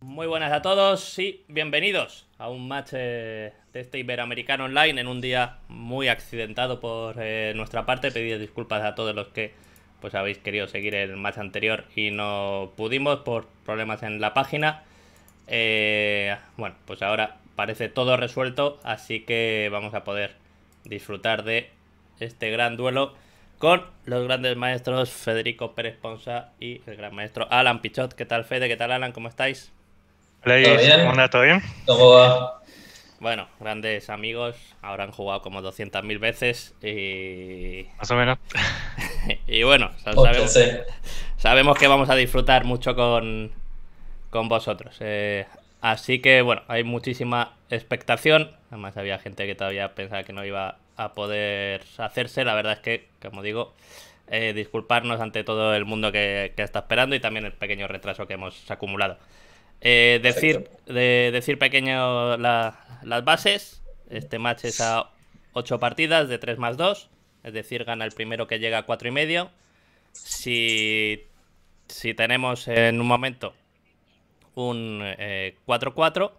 Muy buenas a todos y bienvenidos a un match de este Iberoamericano Online en un día muy accidentado por eh, nuestra parte. Pedí disculpas a todos los que pues habéis querido seguir el match anterior y no pudimos por problemas en la página. Eh, bueno, pues ahora parece todo resuelto, así que vamos a poder disfrutar de este gran duelo con los grandes maestros Federico Pérez Ponsa y el gran maestro Alan Pichot. ¿Qué tal Fede? ¿Qué tal Alan? ¿Cómo estáis? Play, bien? ¿todo bien? Bueno, grandes amigos, ahora han jugado como 200.000 veces y... Más o menos. y bueno, sabemos, que vamos a disfrutar mucho con, vosotros. Eh, así que bueno, hay muchísima expectación. Además había gente que todavía pensaba que no iba a poder hacerse. La verdad es que, como digo, eh, disculparnos ante todo el mundo que está esperando y también el pequeño retraso que hemos acumulado. Eh, decir, de, decir pequeño las bases. Este match es a 8 partidas de 3 más 2. Es decir, gana el primero que llega a 4 y medio. Si, si tenemos en un momento un 4-4, eh,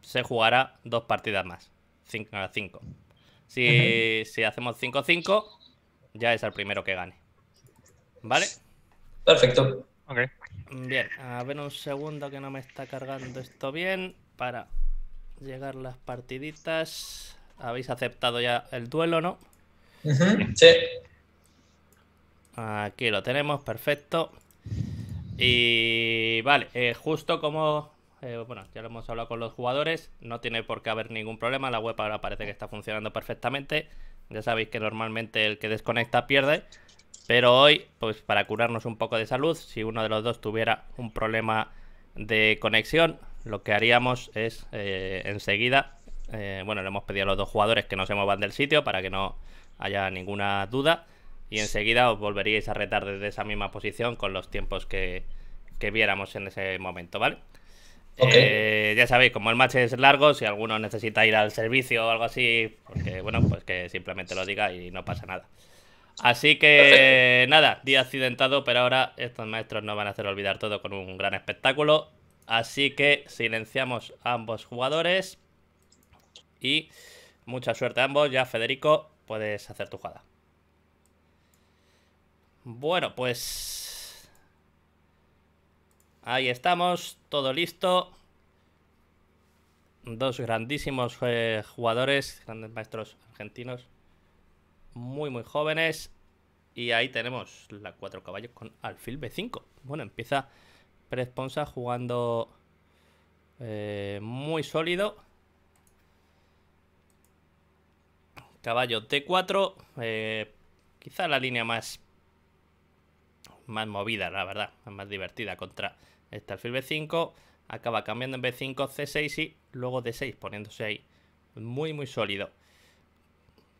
se jugará dos partidas más. 5 a 5. Si, si hacemos 5-5, ya es el primero que gane. ¿Vale? Perfecto. Okay. Bien, a ver un segundo que no me está cargando esto bien para llegar las partiditas. Habéis aceptado ya el duelo, ¿no? Sí. Aquí lo tenemos, perfecto. Y vale, eh, justo como eh, bueno, ya lo hemos hablado con los jugadores, no tiene por qué haber ningún problema, la web ahora parece que está funcionando perfectamente. Ya sabéis que normalmente el que desconecta pierde, pero hoy, pues para curarnos un poco de salud, si uno de los dos tuviera un problema de conexión, lo que haríamos es eh, enseguida, eh, bueno, le hemos pedido a los dos jugadores que no se muevan del sitio para que no haya ninguna duda y enseguida os volveríais a retar desde esa misma posición con los tiempos que, viéramos en ese momento, ¿vale? Eh, ya sabéis, como el match es largo, si alguno necesita ir al servicio o algo así, porque bueno, pues que simplemente lo diga y no pasa nada. Así que nada, día accidentado, pero ahora estos maestros nos van a hacer olvidar todo con un gran espectáculo. Así que silenciamos a ambos jugadores y mucha suerte a ambos. Ya Federico, puedes hacer tu jugada. Bueno, pues ahí estamos, todo listo. Dos grandísimos eh, jugadores, grandes maestros argentinos muy, muy jóvenes. Y ahí tenemos la cuatro caballos con alfil B5. Bueno, empieza Presponsa jugando eh, muy sólido. Caballo d 4 eh, quizá la línea más, más movida, la verdad. Más divertida contra este alfil B5. Acaba cambiando en B5, C6 y luego D6, poniéndose ahí muy, muy sólido.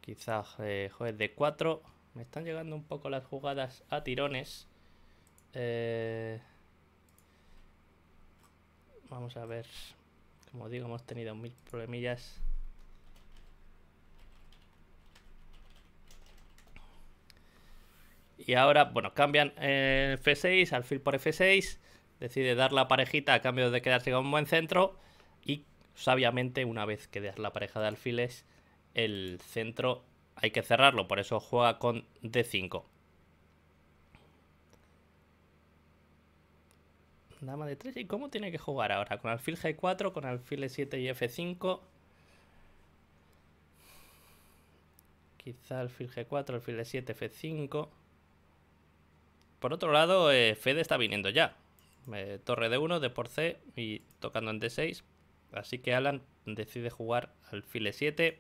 Quizás eh, de 4. Me están llegando un poco las jugadas a tirones. Eh, vamos a ver. Como digo, hemos tenido mil problemillas. Y ahora, bueno, cambian el eh, F6, alfil por F6. Decide dar la parejita a cambio de quedarse con un buen centro. Y sabiamente, una vez que das la pareja de alfiles, el centro hay que cerrarlo, por eso juega con D5. Dama de 3, ¿y cómo tiene que jugar ahora? Con alfil G4, con alfil E7 y F5. Quizá alfil G4, alfil E7, F5. Por otro lado, eh, Fede está viniendo ya. Eh, torre de 1, de por C y tocando en D6. Así que Alan decide jugar alfil E7,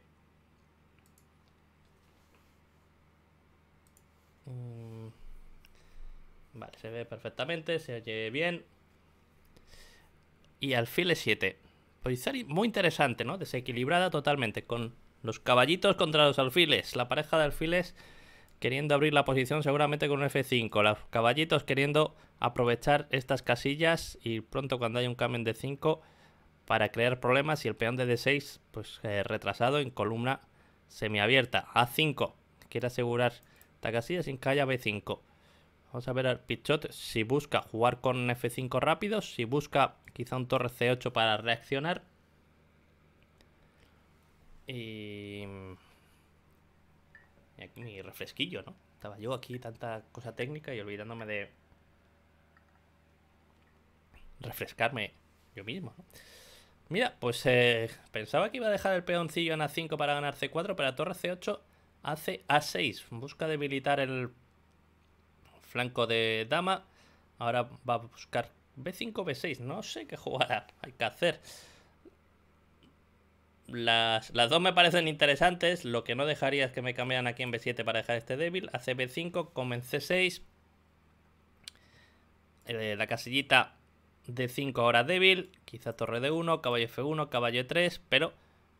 Mm. Vale, se ve perfectamente, se oye bien. Y alfiles 7. Polizari muy interesante, ¿no? Desequilibrada totalmente, con los caballitos contra los alfiles. La pareja de alfiles queriendo abrir la posición seguramente con un F5. Los caballitos queriendo aprovechar estas casillas y pronto cuando haya un cambio de 5 para crear problemas y el peón de D6 pues eh, retrasado en columna semiabierta. A5 quiere asegurar la casilla sin calla B5. Vamos a ver al Pichot si busca jugar con F5 rápido, si busca quizá un torre C8 para reaccionar. Y... y aquí mi refresquillo, ¿no? Estaba yo aquí, tanta cosa técnica y olvidándome de refrescarme yo mismo. Mira, pues eh, pensaba que iba a dejar el peoncillo en A5 para ganar C4, pero torre C8 hace A6. Busca debilitar el flanco de dama. Ahora va a buscar B5, B6. No sé qué jugada hay que hacer. Las, dos me parecen interesantes. Lo que no dejaría es que me cambiaran aquí en B7 para dejar este débil. Hace B5, en C6. Eh, la casillita D5 ahora débil. Quizá torre D1, caballo F1, caballo E3. Pero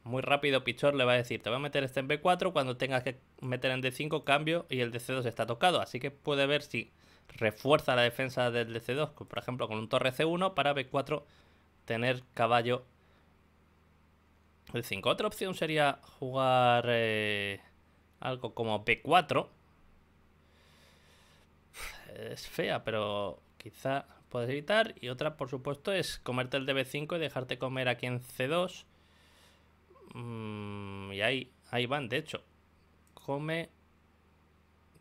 muy rápido Pichor le va a decir, te voy a meter este en B4, cuando tengas que meter en D5 cambio y el DC2 está tocado. Así que puede ver si refuerza la defensa del DC2, por ejemplo con un torre C1 para B4 tener caballo el 5 Otra opción sería jugar eh, algo como B4. Es fea, pero quizá puedes evitar. Y otra, por supuesto, es comerte el de B5 y dejarte comer aquí en C2 Mm, y ahí, ahí van, de hecho. Come.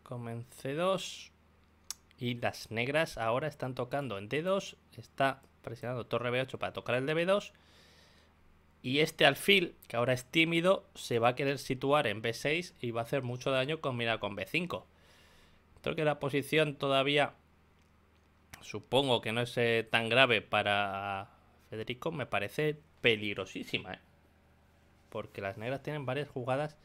en C2. Y las negras ahora están tocando en D2. Está presionando torre B8 para tocar el de 2 Y este alfil, que ahora es tímido, se va a querer situar en B6 y va a hacer mucho daño con mira con B5. Creo que la posición todavía, supongo que no es eh, tan grave para Federico, me parece peligrosísima. ¿eh? porque las negras tienen varias jugadas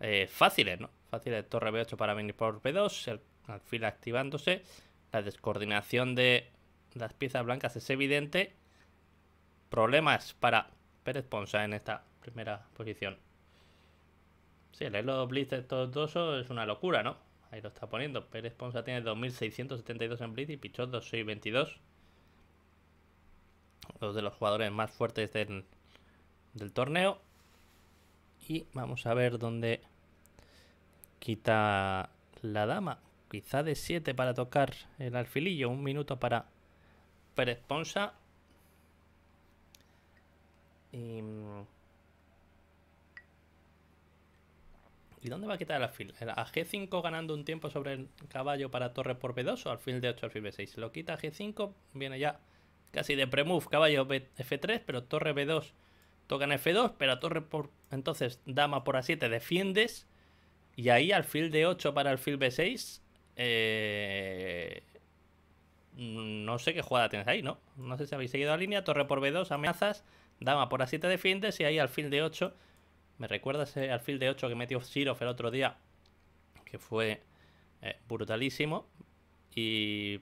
eh, fáciles, ¿no? Fáciles, torre B8 para venir por B2, el alfil activándose, la descoordinación de las piezas blancas es evidente, problemas para Pérez Ponsa en esta primera posición. Sí, el Elo Blitz de estos dos es una locura, ¿no? Ahí lo está poniendo. Pérez Ponsa tiene 2672 en Blitz y Pichot 2622. Dos de los jugadores más fuertes del torneo. Y vamos a ver dónde quita la dama. Quizá de 7 para tocar el alfilillo. Un minuto para Pérez Ponsa. Y... dónde va a quitar el alfil? A G5 ganando un tiempo sobre el caballo para torre por B2 o alfil de 8 alfil B6. Lo quita G5, viene ya casi de premove, caballo F3, pero torre B2 Tocan F2, pero torre por... Entonces, dama por A7, defiendes. Y ahí alfil de 8 para alfil B6. Eh, no sé qué jugada tienes ahí, ¿no? No sé si habéis seguido la línea. Torre por B2, amenazas. Dama por A7 defiendes y ahí alfil de 8. Me recuerda ese alfil de 8 que metió Sirov el otro día. Que fue eh, brutalísimo. Y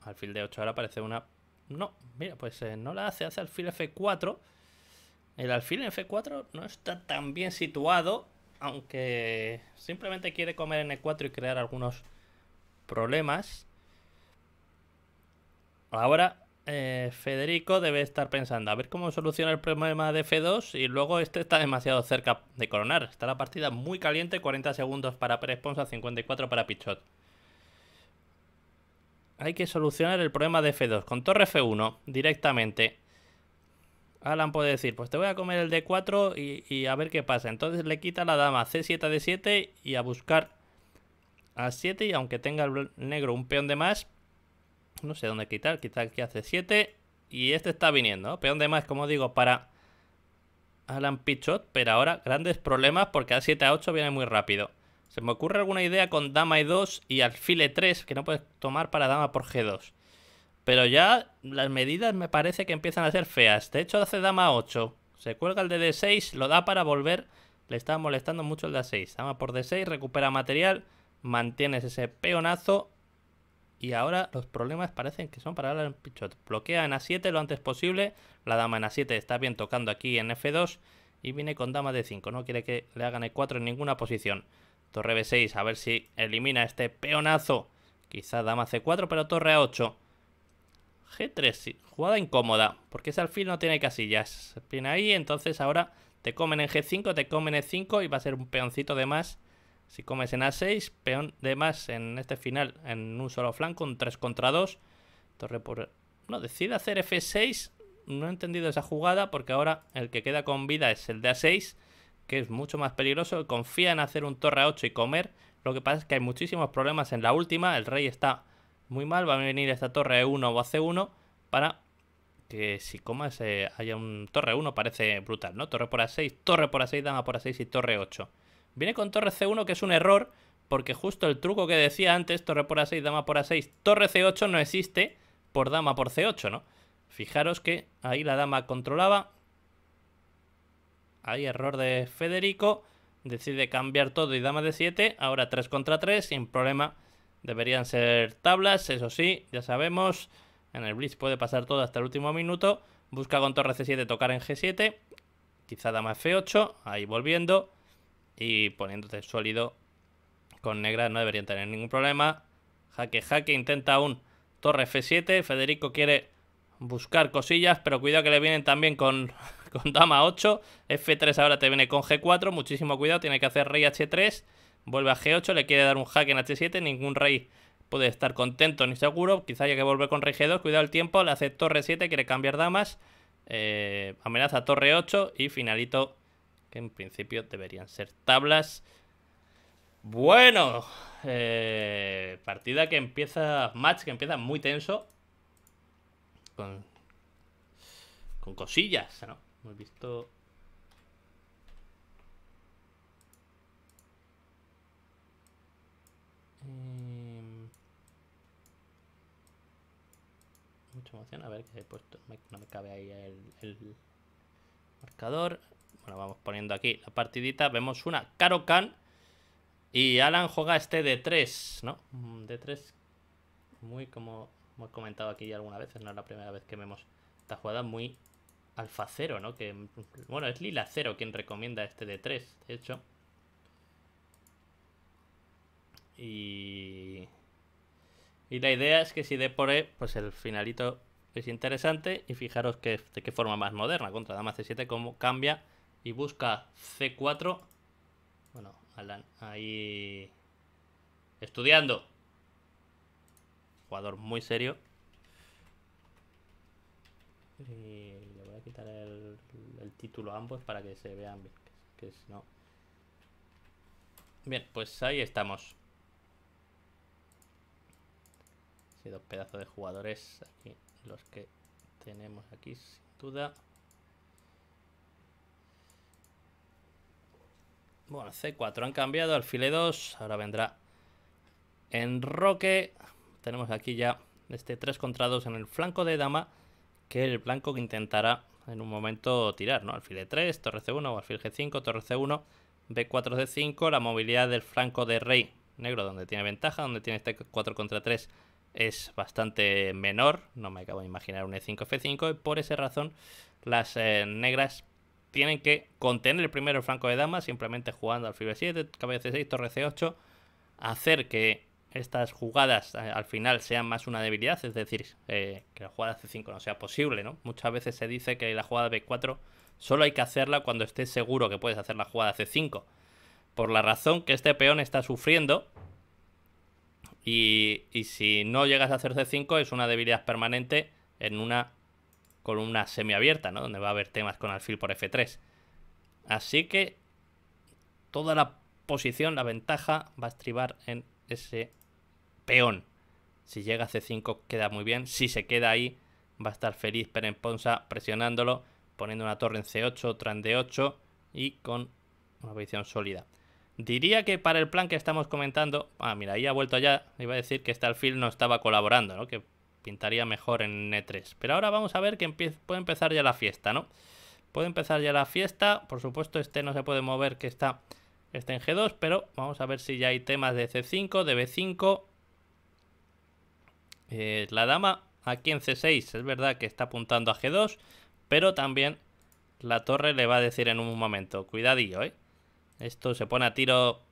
alfil de 8 ahora parece una... No, mira, pues eh, no la hace. Hace alfil F4. El alfil en F4 no está tan bien situado, aunque simplemente quiere comer en E4 y crear algunos problemas. Ahora eh, Federico debe estar pensando a ver cómo solucionar el problema de F2 y luego este está demasiado cerca de coronar. Está la partida muy caliente, 40 segundos para Pérez Ponsa, 54 para Pichot. Hay que solucionar el problema de F2 con torre F1 directamente. Alan puede decir, pues te voy a comer el D4 y, a ver qué pasa. Entonces le quita la dama C7 D7 y a buscar a 7 y aunque tenga el negro un peón de más, no sé dónde quitar, quitar aquí hace 7 y este está viniendo, peón de más, como digo, para Alan Pichot, pero ahora grandes problemas porque a 7 a 8 viene muy rápido. Se me ocurre alguna idea con dama e2 y alfil e3 que no puedes tomar para dama por g2. Pero ya las medidas me parece que empiezan a ser feas. De hecho, hace dama 8. Se cuelga el de D6, lo da para volver. Le está molestando mucho el D6. Dama por D6, recupera material. Mantienes ese peonazo. Y ahora los problemas parecen que son para ahora Pichot. Bloquea en A7 lo antes posible. La dama en A7 está bien tocando aquí en F2. Y viene con dama D5. No quiere que le hagan E4 en ninguna posición. Torre B6, a ver si elimina este peonazo. Quizá dama C4, pero torre A8. G3, sí. jugada incómoda, porque ese alfil no tiene casillas. Se Viene ahí, entonces ahora te comen en G5, te comen en 5 y va a ser un peoncito de más. Si comes en A6, peón de más en este final, en un solo flanco, un 3 contra 2. Torre por... No, decide hacer F6. No he entendido esa jugada porque ahora el que queda con vida es el de A6, que es mucho más peligroso. Confía en hacer un torre A8 y comer. Lo que pasa es que hay muchísimos problemas en la última. El rey está muy mal, va a venir esta torre E1 o a C1 para que si comas haya un torre 1 parece brutal, ¿no? Torre por A6, torre por A6, dama por A6 y torre 8. Viene con torre C1 que es un error porque justo el truco que decía antes, torre por A6, dama por A6, torre C8 no existe por dama por C8, ¿no? Fijaros que ahí la dama controlaba. Hay error de Federico. Decide cambiar todo y dama de 7. Ahora 3 contra 3 sin problema Deberían ser tablas, eso sí, ya sabemos. En el blitz puede pasar todo hasta el último minuto. Busca con torre c7 tocar en g7. Quizá dama f8, ahí volviendo. Y poniéndote sólido con negras no deberían tener ningún problema. Jaque, jaque, intenta un torre f7. Federico quiere buscar cosillas, pero cuidado que le vienen también con, con dama 8. F3 ahora te viene con g4, muchísimo cuidado, tiene que hacer rey h3. Vuelve a G8, le quiere dar un hack en H7, ningún rey puede estar contento ni seguro. Quizá haya que volver con rey G2, cuidado el tiempo, le hace torre 7, quiere cambiar damas. Eh, amenaza torre 8 y finalito, que en principio deberían ser tablas. Bueno, eh, partida que empieza, match que empieza muy tenso. Con, con cosillas, ¿no? Hemos visto Em, mucha emoción. A ver, que he puesto. No me cabe ahí el, marcador. Bueno, vamos poniendo aquí la partidita. Vemos una Can Y Alan juega este d 3, ¿no? Mm, d 3. Muy como hemos comentado aquí ya algunas veces. No es la primera vez que vemos esta jugada. Muy alfa cero, ¿no? Que, bueno, es Lila Cero quien recomienda este d 3, de hecho. Y, la idea es que si de por E, pues el finalito es interesante y fijaros que, de qué forma más moderna contra dama c7 cómo cambia y busca c4 bueno Alan ahí estudiando jugador muy serio y le voy a quitar el, título a ambos para que se vean bien que, que no bien pues ahí estamos Y dos pedazos de jugadores aquí, los que tenemos aquí, sin duda. Bueno, C4 han cambiado, alfile 2, ahora vendrá en Roque. Tenemos aquí ya este 3 contra 2 en el flanco de dama, que el blanco que intentará en un momento tirar, ¿no? Alfile 3, torre C1 o alfil G5, torre C1, B4, C5, la movilidad del flanco de rey negro, donde tiene ventaja, donde tiene este 4 contra 3 es bastante menor, no me acabo de imaginar un E5-F5, por esa razón las eh, negras tienen que contener primero el flanco de dama, simplemente jugando al alfil 7 cabeza C6, torre C8, hacer que estas jugadas eh, al final sean más una debilidad, es decir, eh, que la jugada C5 no sea posible, ¿no? Muchas veces se dice que la jugada B4 solo hay que hacerla cuando estés seguro que puedes hacer la jugada C5, por la razón que este peón está sufriendo y, si no llegas a hacer C5 es una debilidad permanente en una columna semiabierta, ¿no? Donde va a haber temas con alfil por F3. Así que toda la posición, la ventaja va a estribar en ese peón. Si llega a C5 queda muy bien. Si se queda ahí va a estar feliz Perenponsa presionándolo, poniendo una torre en C8, otra en D8 y con una posición sólida. Diría que para el plan que estamos comentando... Ah, mira, ahí ha vuelto allá. Iba a decir que este alfil no estaba colaborando, ¿no? Que pintaría mejor en E3. Pero ahora vamos a ver que puede empezar ya la fiesta, ¿no? Puede empezar ya la fiesta. Por supuesto, este no se puede mover que está en G2, pero vamos a ver si ya hay temas de C5, de B5. Eh, la dama aquí en C6 es verdad que está apuntando a G2, pero también la torre le va a decir en un momento, cuidadillo, ¿eh? Esto se pone a tiro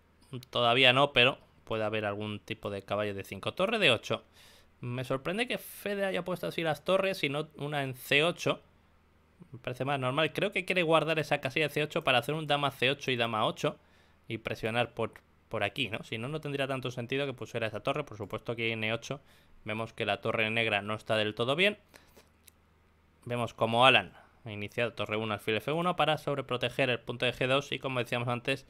todavía no, pero puede haber algún tipo de caballo de 5. Torre de 8. Me sorprende que Fede haya puesto así las torres y no una en C8. Me parece más normal. Creo que quiere guardar esa casilla de C8 para hacer un dama C8 y dama 8 y presionar por, por aquí, ¿no? Si no, no tendría tanto sentido que pusiera esa torre. Por supuesto que en E8 vemos que la torre negra no está del todo bien. Vemos como Alan iniciado torre 1 alfil f1 para sobreproteger el punto de g2 y como decíamos antes,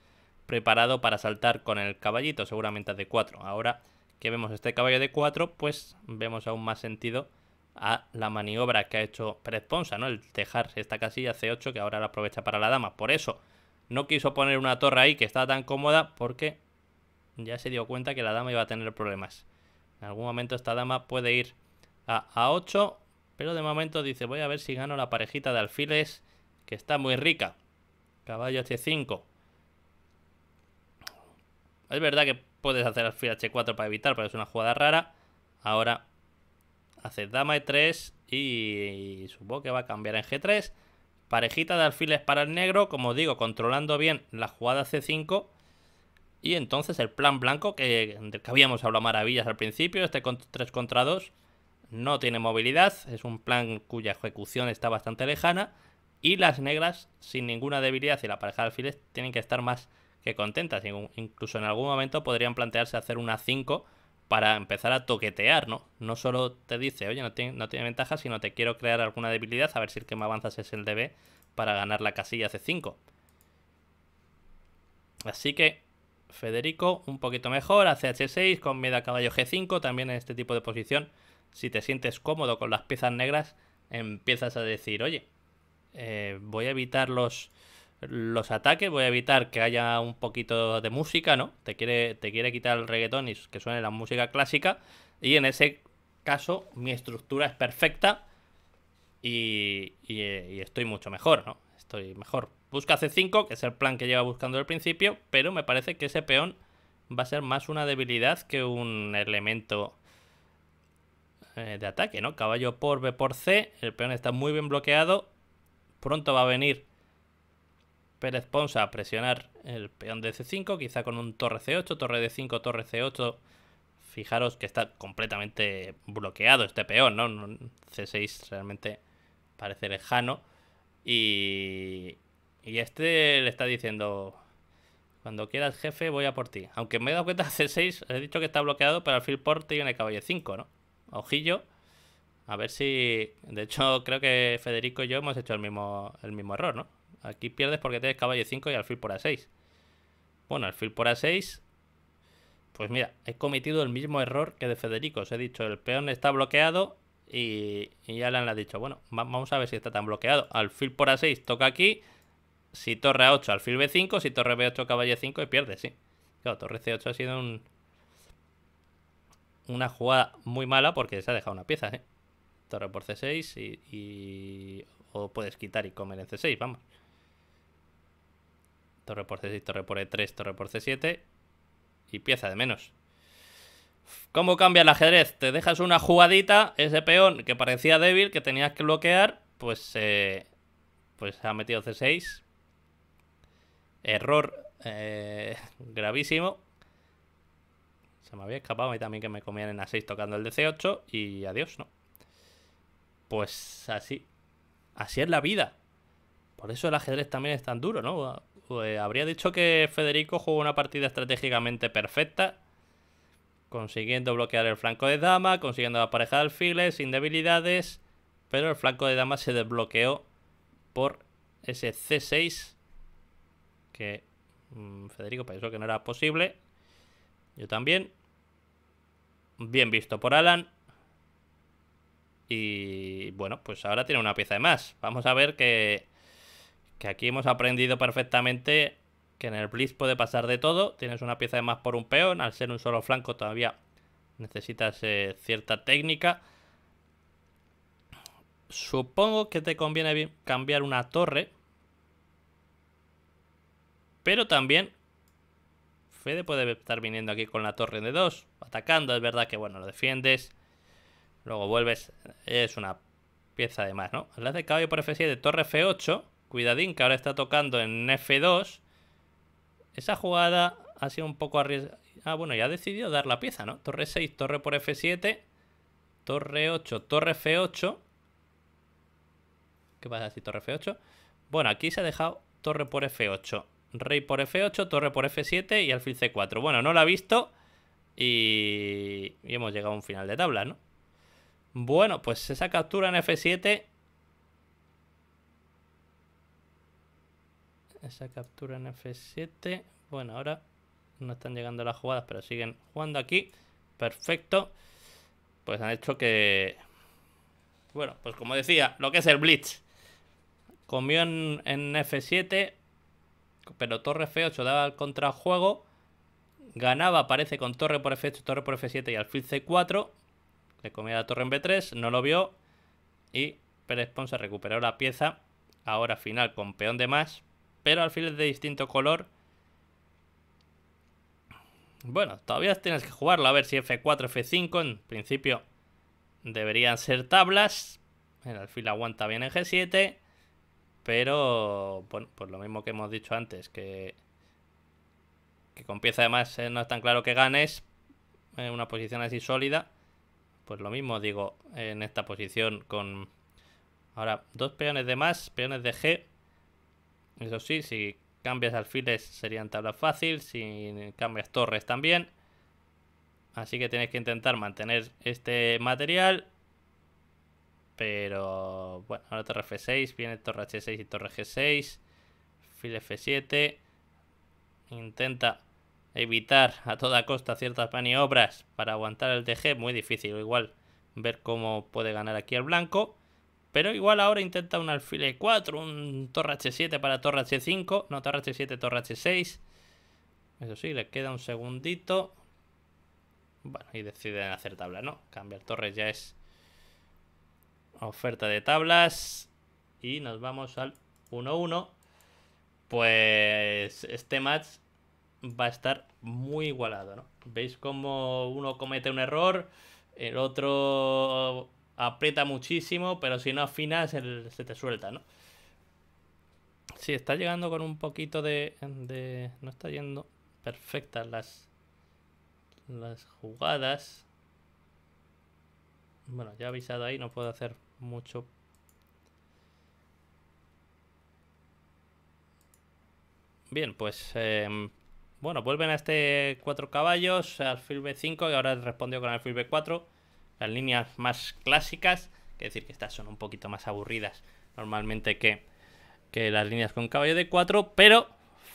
preparado para saltar con el caballito, seguramente a d4. Ahora que vemos este caballo de 4, pues vemos aún más sentido a la maniobra que ha hecho Pérez Ponsa, ¿no? El dejar esta casilla C8 que ahora la aprovecha para la dama. Por eso no quiso poner una torre ahí que estaba tan cómoda porque ya se dio cuenta que la dama iba a tener problemas. En algún momento esta dama puede ir a A8 pero de momento dice, voy a ver si gano la parejita de alfiles, que está muy rica. Caballo H5. Es verdad que puedes hacer alfil H4 para evitar, pero es una jugada rara. Ahora hace dama E3 y supongo que va a cambiar en G3. Parejita de alfiles para el negro, como digo, controlando bien la jugada C5. Y entonces el plan blanco, que, que habíamos hablado maravillas al principio, este 3 contra 2, no tiene movilidad, es un plan cuya ejecución está bastante lejana y las negras sin ninguna debilidad y la pareja de alfiles tienen que estar más que contentas, incluso en algún momento podrían plantearse hacer una 5 para empezar a toquetear, ¿no? No solo te dice, oye, no tiene, no tiene ventaja, sino te quiero crear alguna debilidad, a ver si el que me avanzas es el DB para ganar la casilla C5. Así que Federico un poquito mejor, hace H6 con miedo a caballo G5, también en este tipo de posición si te sientes cómodo con las piezas negras, empiezas a decir, oye, eh, voy a evitar los, los ataques, voy a evitar que haya un poquito de música, ¿no? Te quiere, te quiere quitar el reggaetón y que suene la música clásica. Y en ese caso, mi estructura es perfecta y, y, eh, y estoy mucho mejor, ¿no? Estoy mejor. Busca C5, que es el plan que lleva buscando al principio, pero me parece que ese peón va a ser más una debilidad que un elemento eh, de ataque, ¿no? Caballo por B por C. El peón está muy bien bloqueado. Pronto va a venir Pérez Ponsa a presionar el peón de C5, quizá con un torre C8, torre D5, torre C8. Fijaros que está completamente bloqueado este peón, ¿no? C6 realmente parece lejano. Y, y este le está diciendo, cuando quieras jefe voy a por ti. Aunque me he dado cuenta C6, he dicho que está bloqueado, pero al fin por viene caballo 5, ¿no? ojillo. A ver si. De hecho, creo que Federico y yo hemos hecho el mismo, el mismo error, ¿no? Aquí pierdes porque tienes caballo 5 y alfil por A6. Bueno, alfil por A6. Pues mira, he cometido el mismo error que de Federico. Os he dicho, el peón está bloqueado y, y ya le han dicho, bueno, vamos a ver si está tan bloqueado. Alfil por A6 toca aquí. Si torre A8, alfil B5. Si torre B8, caballo 5 y pierde, sí. Claro, torre C8 ha sido un, una jugada muy mala porque se ha dejado una pieza, ¿eh? Torre por C6 y, O puedes quitar y comer en C6, vamos. Torre por C6, torre por E3, torre por C7. Y pieza de menos. ¿Cómo cambia el ajedrez? Te dejas una jugadita, ese peón que parecía débil, que tenías que bloquear, pues, se eh, pues ha metido C6. Error eh, gravísimo. Se me había escapado a también que me comían en A6 tocando el DC8 y adiós, ¿no? Pues así. Así es la vida. Por eso el ajedrez también es tan duro, ¿no? Ah, pues, habría dicho que Federico jugó una partida estratégicamente perfecta, consiguiendo bloquear el flanco de dama, consiguiendo la pareja de alfiles, sin debilidades, pero el flanco de dama se desbloqueó por ese C6 que mm, Federico pensó que no era posible yo también. Bien visto por Alan. Y bueno, pues ahora tiene una pieza de más. Vamos a ver que, que aquí hemos aprendido perfectamente que en el Blitz puede pasar de todo. Tienes una pieza de más por un peón. Al ser un solo flanco todavía necesitas eh, cierta técnica. Supongo que te conviene cambiar una torre. Pero también Fede puede estar viniendo aquí con la torre de 2, atacando. Es verdad que, bueno, lo defiendes. Luego vuelves. Es una pieza de más, ¿no? Hablas de caballo por F7, torre F8. Cuidadín, que ahora está tocando en F2. Esa jugada ha sido un poco arriesgada. Ah, bueno, ya ha decidido dar la pieza, ¿no? Torre 6, torre por F7. Torre 8, torre F8. ¿Qué pasa si torre F8? Bueno, aquí se ha dejado torre por F8. Rey por F8, torre por F7 y alfil C4. Bueno, no lo ha visto y... hemos llegado a un final de tabla, ¿no? Bueno, pues esa captura en F7 esa captura en F7. Bueno, ahora no están llegando las jugadas, pero siguen jugando aquí. Perfecto. Pues han hecho que... Bueno, pues como decía, lo que es el Blitz. Comió en, en F7, pero torre F8 daba el contrajuego. Ganaba, parece, con torre por F8, torre por F7 y alfil C4. Le comía la torre en B3, no lo vio. Y Pérez Ponsa recuperó la pieza. Ahora final con peón de más. Pero es de distinto color. Bueno, todavía tienes que jugarlo. A ver si F4, F5. En principio deberían ser tablas. El alfil aguanta bien en G7. Pero, bueno, pues lo mismo que hemos dicho antes, que, que con pieza además más eh, no es tan claro que ganes en una posición así sólida. Pues lo mismo digo en esta posición con ahora dos peones de más, peones de G. Eso sí, si cambias alfiles serían tabla fácil, si cambias torres también. Así que tienes que intentar mantener este material pero bueno, ahora torre F6, viene torre H6 y torre G6. file F7. Intenta evitar a toda costa ciertas maniobras para aguantar el DG. Muy difícil, igual ver cómo puede ganar aquí el blanco. Pero igual ahora intenta un alfil E4, un torre H7 para torre H5. No, torre H7, torre H6. Eso sí, le queda un segundito. Bueno, y deciden hacer tabla, ¿no? Cambiar torre, ya es oferta de tablas y nos vamos al 1-1. Pues este match va a estar muy igualado, ¿no? Veis como uno comete un error, el otro aprieta muchísimo, pero si no afinas se, se te suelta, ¿no? Sí, está llegando con un poquito de, No está yendo perfectas las, las jugadas. Bueno, ya he avisado ahí, no puedo hacer mucho. Bien, pues em, bueno, vuelven a este 4 caballos, al alfil B5 y ahora respondió con alfil B4. Las líneas más clásicas, que decir que estas son un poquito más aburridas normalmente que, las líneas con caballo de 4, pero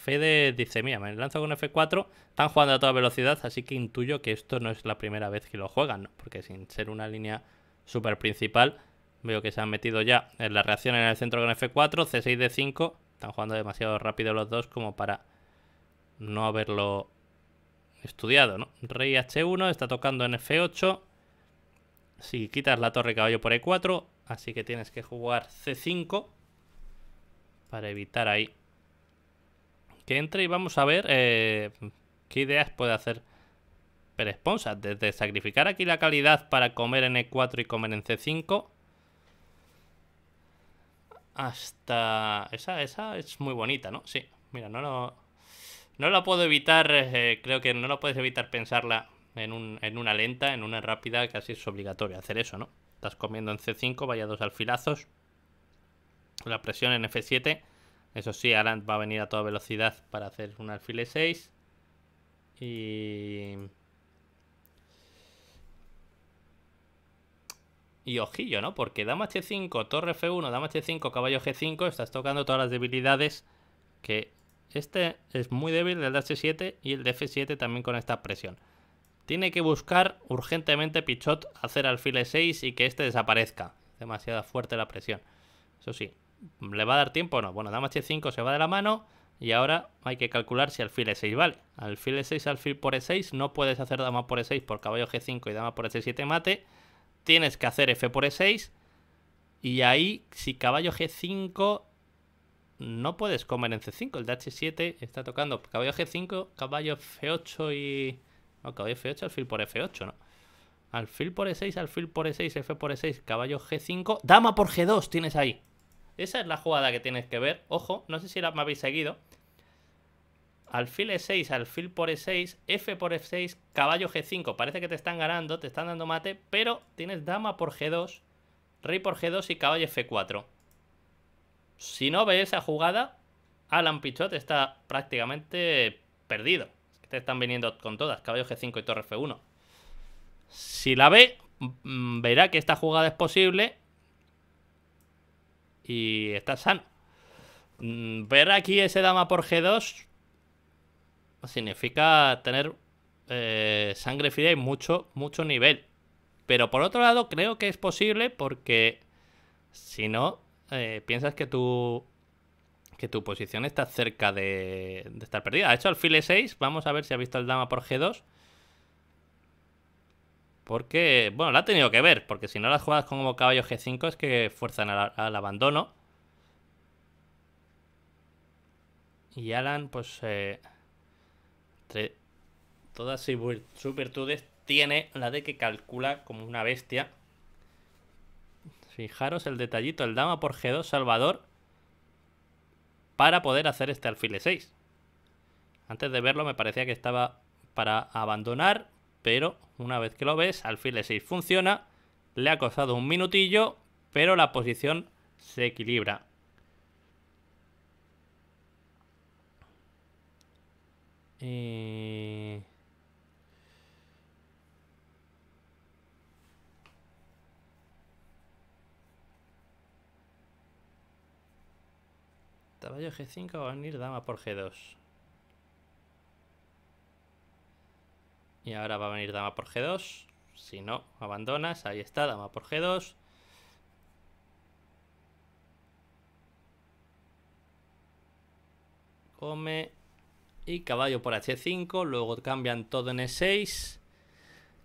Fede dice, mira, me lanzo con F4, están jugando a toda velocidad, así que intuyo que esto no es la primera vez que lo juegan, porque sin ser una línea super principal, Veo que se han metido ya en la reacción en el centro con F4, C6, D5. Están jugando demasiado rápido los dos como para no haberlo estudiado, ¿no? Rey H1 está tocando en F8. Si quitas la torre caballo por E4, así que tienes que jugar C5 para evitar ahí que entre y vamos a ver eh, qué ideas puede hacer Pérez Desde sacrificar aquí la calidad para comer en E4 y comer en C5 hasta... Esa, esa es muy bonita, ¿no? Sí, mira, no lo... No la puedo evitar, eh, creo que no lo puedes evitar pensarla en, una lenta, en una rápida, casi es obligatorio hacer eso, ¿no? Estás comiendo en C5, vaya dos alfilazos. La presión en F7. Eso sí, Alan va a venir a toda velocidad para hacer un alfil 6 Y... Y ojillo, ¿no? Porque dama H5, torre F1, dama H5, caballo G5, estás tocando todas las debilidades que este es muy débil, el de H7 y el de F7 también con esta presión. Tiene que buscar urgentemente Pichot hacer alfil E6 y que este desaparezca. Demasiada fuerte la presión. Eso sí, ¿le va a dar tiempo o no? Bueno, dama H5 se va de la mano y ahora hay que calcular si alfil E6 vale. Alfil E6, alfil por E6, no puedes hacer dama por E6 por caballo G5 y dama por e 7 mate tienes que hacer F por E6. Y ahí, si caballo G5, no puedes comer en C5. El de H7 está tocando caballo G5, caballo F8 y... No, caballo F8, alfil por F8, ¿no? Alfil por E6, alfil por E6, F por E6, caballo G5, dama por G2 tienes ahí. Esa es la jugada que tienes que ver. Ojo, no sé si la me habéis seguido alfil E6, alfil por E6, F por F6, caballo G5. Parece que te están ganando, te están dando mate, pero tienes dama por G2, rey por G2 y caballo F4. Si no ve esa jugada, Alan Pichot está prácticamente perdido. te están viniendo con todas, caballo G5 y torre F1. Si la ve, mm, verá que esta jugada es posible y está sano. Mm, ver aquí ese dama por G2 significa tener eh, sangre fría y mucho, mucho nivel. Pero por otro lado, creo que es posible porque si no, eh, piensas que tu, que tu posición está cerca de, de estar perdida. Ha hecho alfil 6 vamos a ver si ha visto el dama por G2. Porque, bueno, la ha tenido que ver, porque si no las jugadas como caballo G5 es que fuerzan al, abandono. Y Alan, pues... Eh, entre todas sus virtudes, tiene la de que calcula como una bestia. Fijaros el detallito, el dama por G2 Salvador para poder hacer este alfil 6. Antes de verlo me parecía que estaba para abandonar, pero una vez que lo ves, alfil 6 funciona, le ha costado un minutillo, pero la posición se equilibra. Eh... Caballo G5 va a venir dama por G2. Y ahora va a venir dama por G2. Si no, abandonas. Ahí está, dama por G2. Come y caballo por H5, luego cambian todo en E6.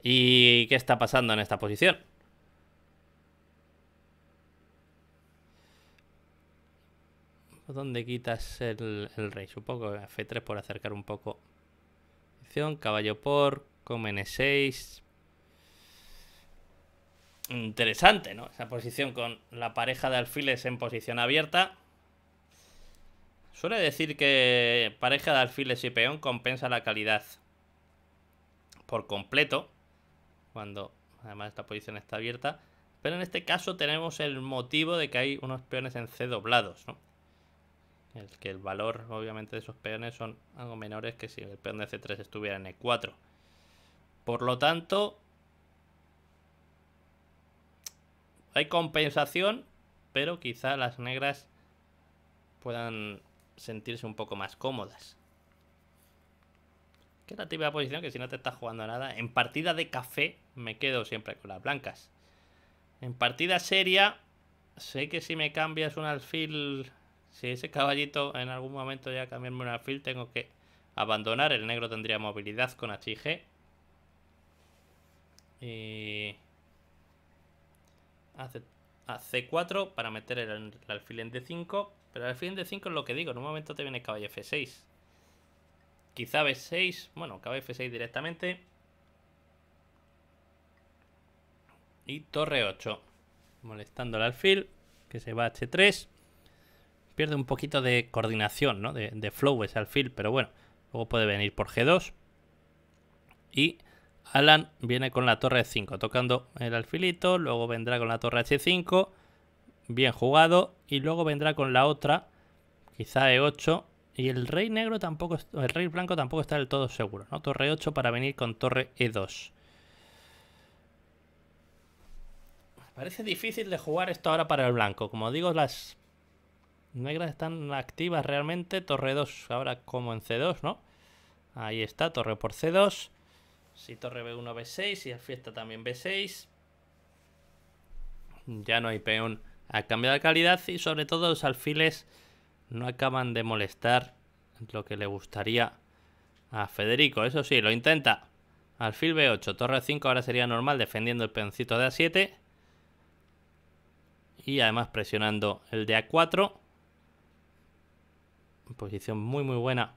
¿Y qué está pasando en esta posición? ¿Dónde quitas el, rey? Supongo F3 por acercar un poco. Caballo por, come e 6 Interesante, ¿no? Esa posición con la pareja de alfiles en posición abierta. Suele decir que pareja de alfiles y peón compensa la calidad por completo, cuando además esta posición está abierta, pero en este caso tenemos el motivo de que hay unos peones en C doblados, ¿no? El que el valor, obviamente, de esos peones son algo menores que si el peón de C3 estuviera en E4. Por lo tanto, hay compensación, pero quizá las negras puedan sentirse un poco más cómodas. Que es la típica posición que si no te estás jugando nada, en partida de café me quedo siempre con las blancas. En partida seria, sé que si me cambias un alfil, si ese caballito en algún momento ya cambiarme un alfil, tengo que abandonar. El negro tendría movilidad con HG. Y... Hace a C4 para meter el, alfil en D5. Pero al fin de 5 es lo que digo, en un momento te viene caballo F6. Quizá B6, bueno, caballo F6 directamente. Y torre 8, molestando al alfil, que se va a H3. Pierde un poquito de coordinación, ¿no? De, de flow ese alfil, pero bueno, luego puede venir por G2. Y Alan viene con la torre 5, tocando el alfilito, luego vendrá con la torre H5 Bien jugado. Y luego vendrá con la otra. Quizá E8. Y el rey negro tampoco. El rey blanco tampoco está del todo seguro. ¿no? Torre 8 para venir con torre E2. Parece difícil de jugar esto ahora para el blanco. Como digo, las negras están activas realmente. Torre 2 ahora como en C2, ¿no? Ahí está, torre por C2. Si torre B1, B6 y si fiesta también B6. Ya no hay peón ha cambiado de calidad y sobre todo los alfiles no acaban de molestar lo que le gustaría a Federico. Eso sí, lo intenta. Alfil B8, torre 5 ahora sería normal defendiendo el peoncito de A7. Y además presionando el de A4. Posición muy muy buena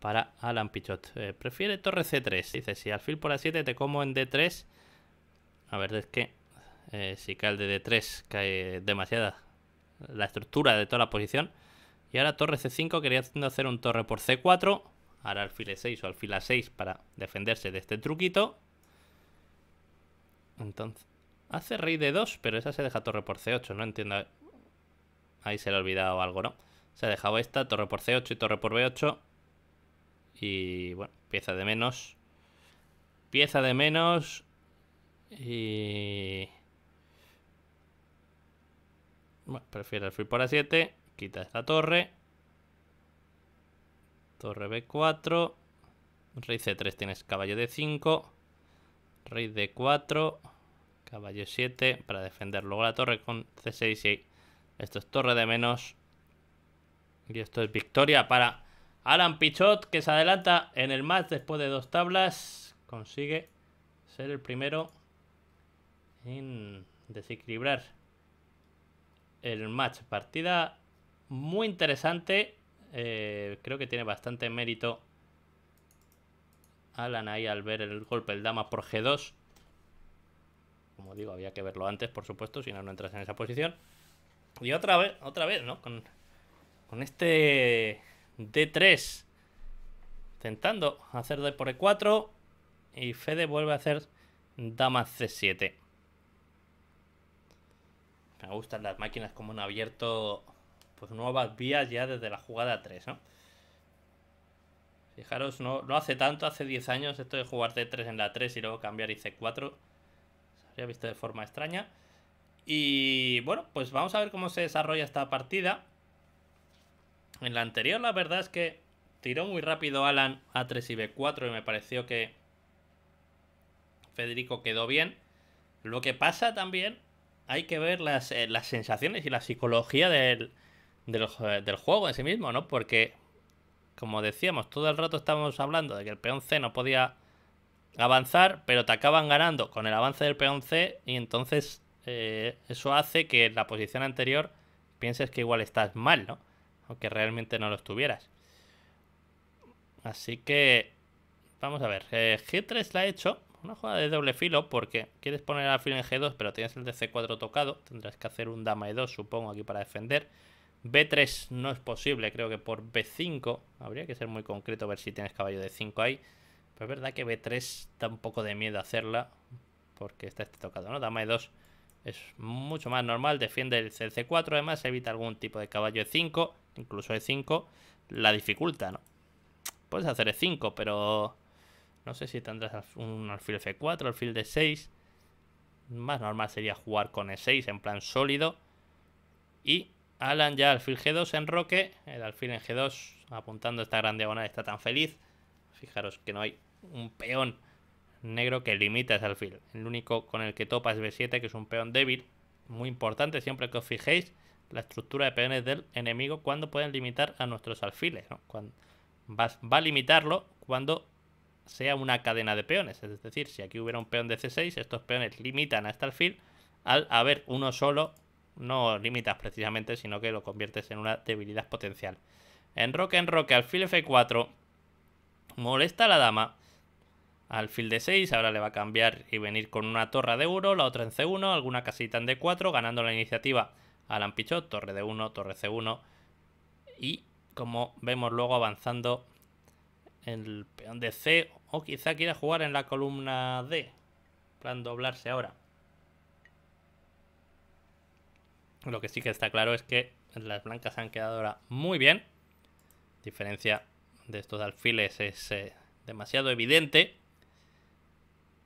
para Alan Pichot. Eh, prefiere torre C3. Dice, si alfil por A7 te como en D3. A ver, es que eh, si cae el de 3 cae demasiada la estructura de toda la posición. Y ahora torre C5 quería hacer un torre por C4. Ahora alfil E6 o alfil A6 para defenderse de este truquito. Entonces, hace rey de 2, pero esa se deja torre por C8. No entiendo. Ahí se le ha olvidado algo, ¿no? Se ha dejado esta, torre por C8 y torre por B8. Y bueno, pieza de menos. Pieza de menos. Y... Bueno, prefiero el free por A7. Quita esta torre. Torre B4. Rey C3 tienes caballo D5. Rey D4. Caballo 7 para defender luego la torre con C6 y esto es torre de menos. Y esto es victoria para Alan Pichot que se adelanta en el match después de dos tablas. Consigue ser el primero en desequilibrar el match. Partida muy interesante. Eh, creo que tiene bastante mérito Alan ahí al ver el golpe del dama por G2. Como digo, había que verlo antes, por supuesto, si no, no entras en esa posición. Y otra vez, otra vez, ¿no? Con, con este D3 intentando hacer D por E4 y Fede vuelve a hacer dama C7 me gustan las máquinas como han abierto pues nuevas vías ya desde la jugada 3, Fijaros, no, no hace tanto, hace 10 años, esto de jugar c 3 en la 3 y luego cambiar y C4 se habría visto de forma extraña. Y bueno, pues vamos a ver cómo se desarrolla esta partida. En la anterior la verdad es que tiró muy rápido Alan A3 y B4 y me pareció que Federico quedó bien. Lo que pasa también hay que ver eh, las, sensaciones y la psicología del, juego en sí mismo, ¿no? Porque, como decíamos, todo el rato estábamos hablando de que el peón C no podía avanzar, pero te acaban ganando con el avance del peón C y entonces eh, eso hace que en la posición anterior pienses que igual estás mal, ¿no? Aunque realmente no lo estuvieras. Así que, vamos a ver, eh, G3 la ha hecho una jugada de doble filo porque quieres poner alfil en G2, pero tienes el de C4 tocado. Tendrás que hacer un dama E2, supongo, aquí para defender. B3 no es posible, creo que por B5. Habría que ser muy concreto, ver si tienes caballo de 5 ahí. Pero es verdad que B3 da un poco de miedo hacerla porque está este tocado, ¿no? Dama E2 es mucho más normal, defiende el C4, además evita algún tipo de caballo E5, incluso E5 la dificulta, ¿no? Puedes hacer E5, pero no sé si tendrás un alfil F4, alfil D6. Más normal sería jugar con E6 en plan sólido. Y Alan ya alfil G2 en roque. El alfil en G2 apuntando esta gran diagonal está tan feliz. Fijaros que no hay un peón negro que limita ese alfil. El único con el que topa es B7, que es un peón débil. Muy importante siempre que os fijéis la estructura de peones del enemigo cuando pueden limitar a nuestros alfiles. va a limitarlo cuando sea una cadena de peones. Es decir, si aquí hubiera un peón de C6, estos peones limitan hasta el alfil... Al haber uno solo, no limitas precisamente, sino que lo conviertes en una debilidad potencial. ...en Enroque, enroque, alfil F4. Molesta la dama. Alfil de 6, ahora le va a cambiar y venir con una torre de 1, la otra en C1, alguna casita en D4, ganando la iniciativa al Ampichot, torre de 1, torre C1. Y como vemos luego avanzando el peón de C o quizá quiera jugar en la columna D. Plan doblarse ahora. Lo que sí que está claro es que las blancas han quedado ahora muy bien. diferencia de estos alfiles es eh, demasiado evidente.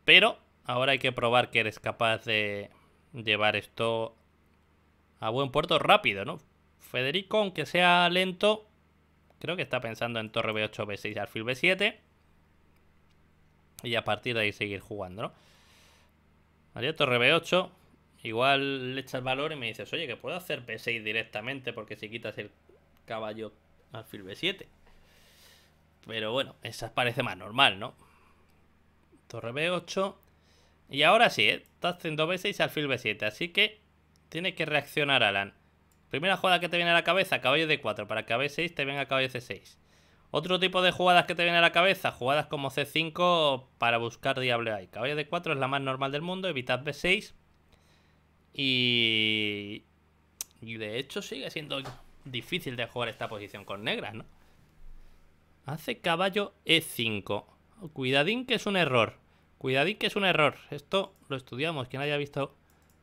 Pero ahora hay que probar que eres capaz de llevar esto a buen puerto rápido, ¿no? Federico, aunque sea lento, Creo que está pensando en torre B8, B6, alfil B7. Y a partir de ahí seguir jugando, ¿no? Haría torre B8. Igual le echas valor y me dices, oye, que puedo hacer B6 directamente porque si quitas el caballo alfil B7. Pero bueno, esa parece más normal, ¿no? Torre B8. Y ahora sí, ¿eh? está haciendo B6 alfil B7. Así que tiene que reaccionar Alan. Primera jugada que te viene a la cabeza, caballo d 4 Para que a B6 te venga caballo C6. Otro tipo de jugadas que te viene a la cabeza, jugadas como C5 para buscar diablo ahí. Caballo d 4 es la más normal del mundo, evitad B6. Y... Y de hecho sigue siendo difícil de jugar esta posición con negras, ¿no? Hace caballo E5. Cuidadín que es un error. Cuidadín que es un error. Esto lo estudiamos. Quien haya visto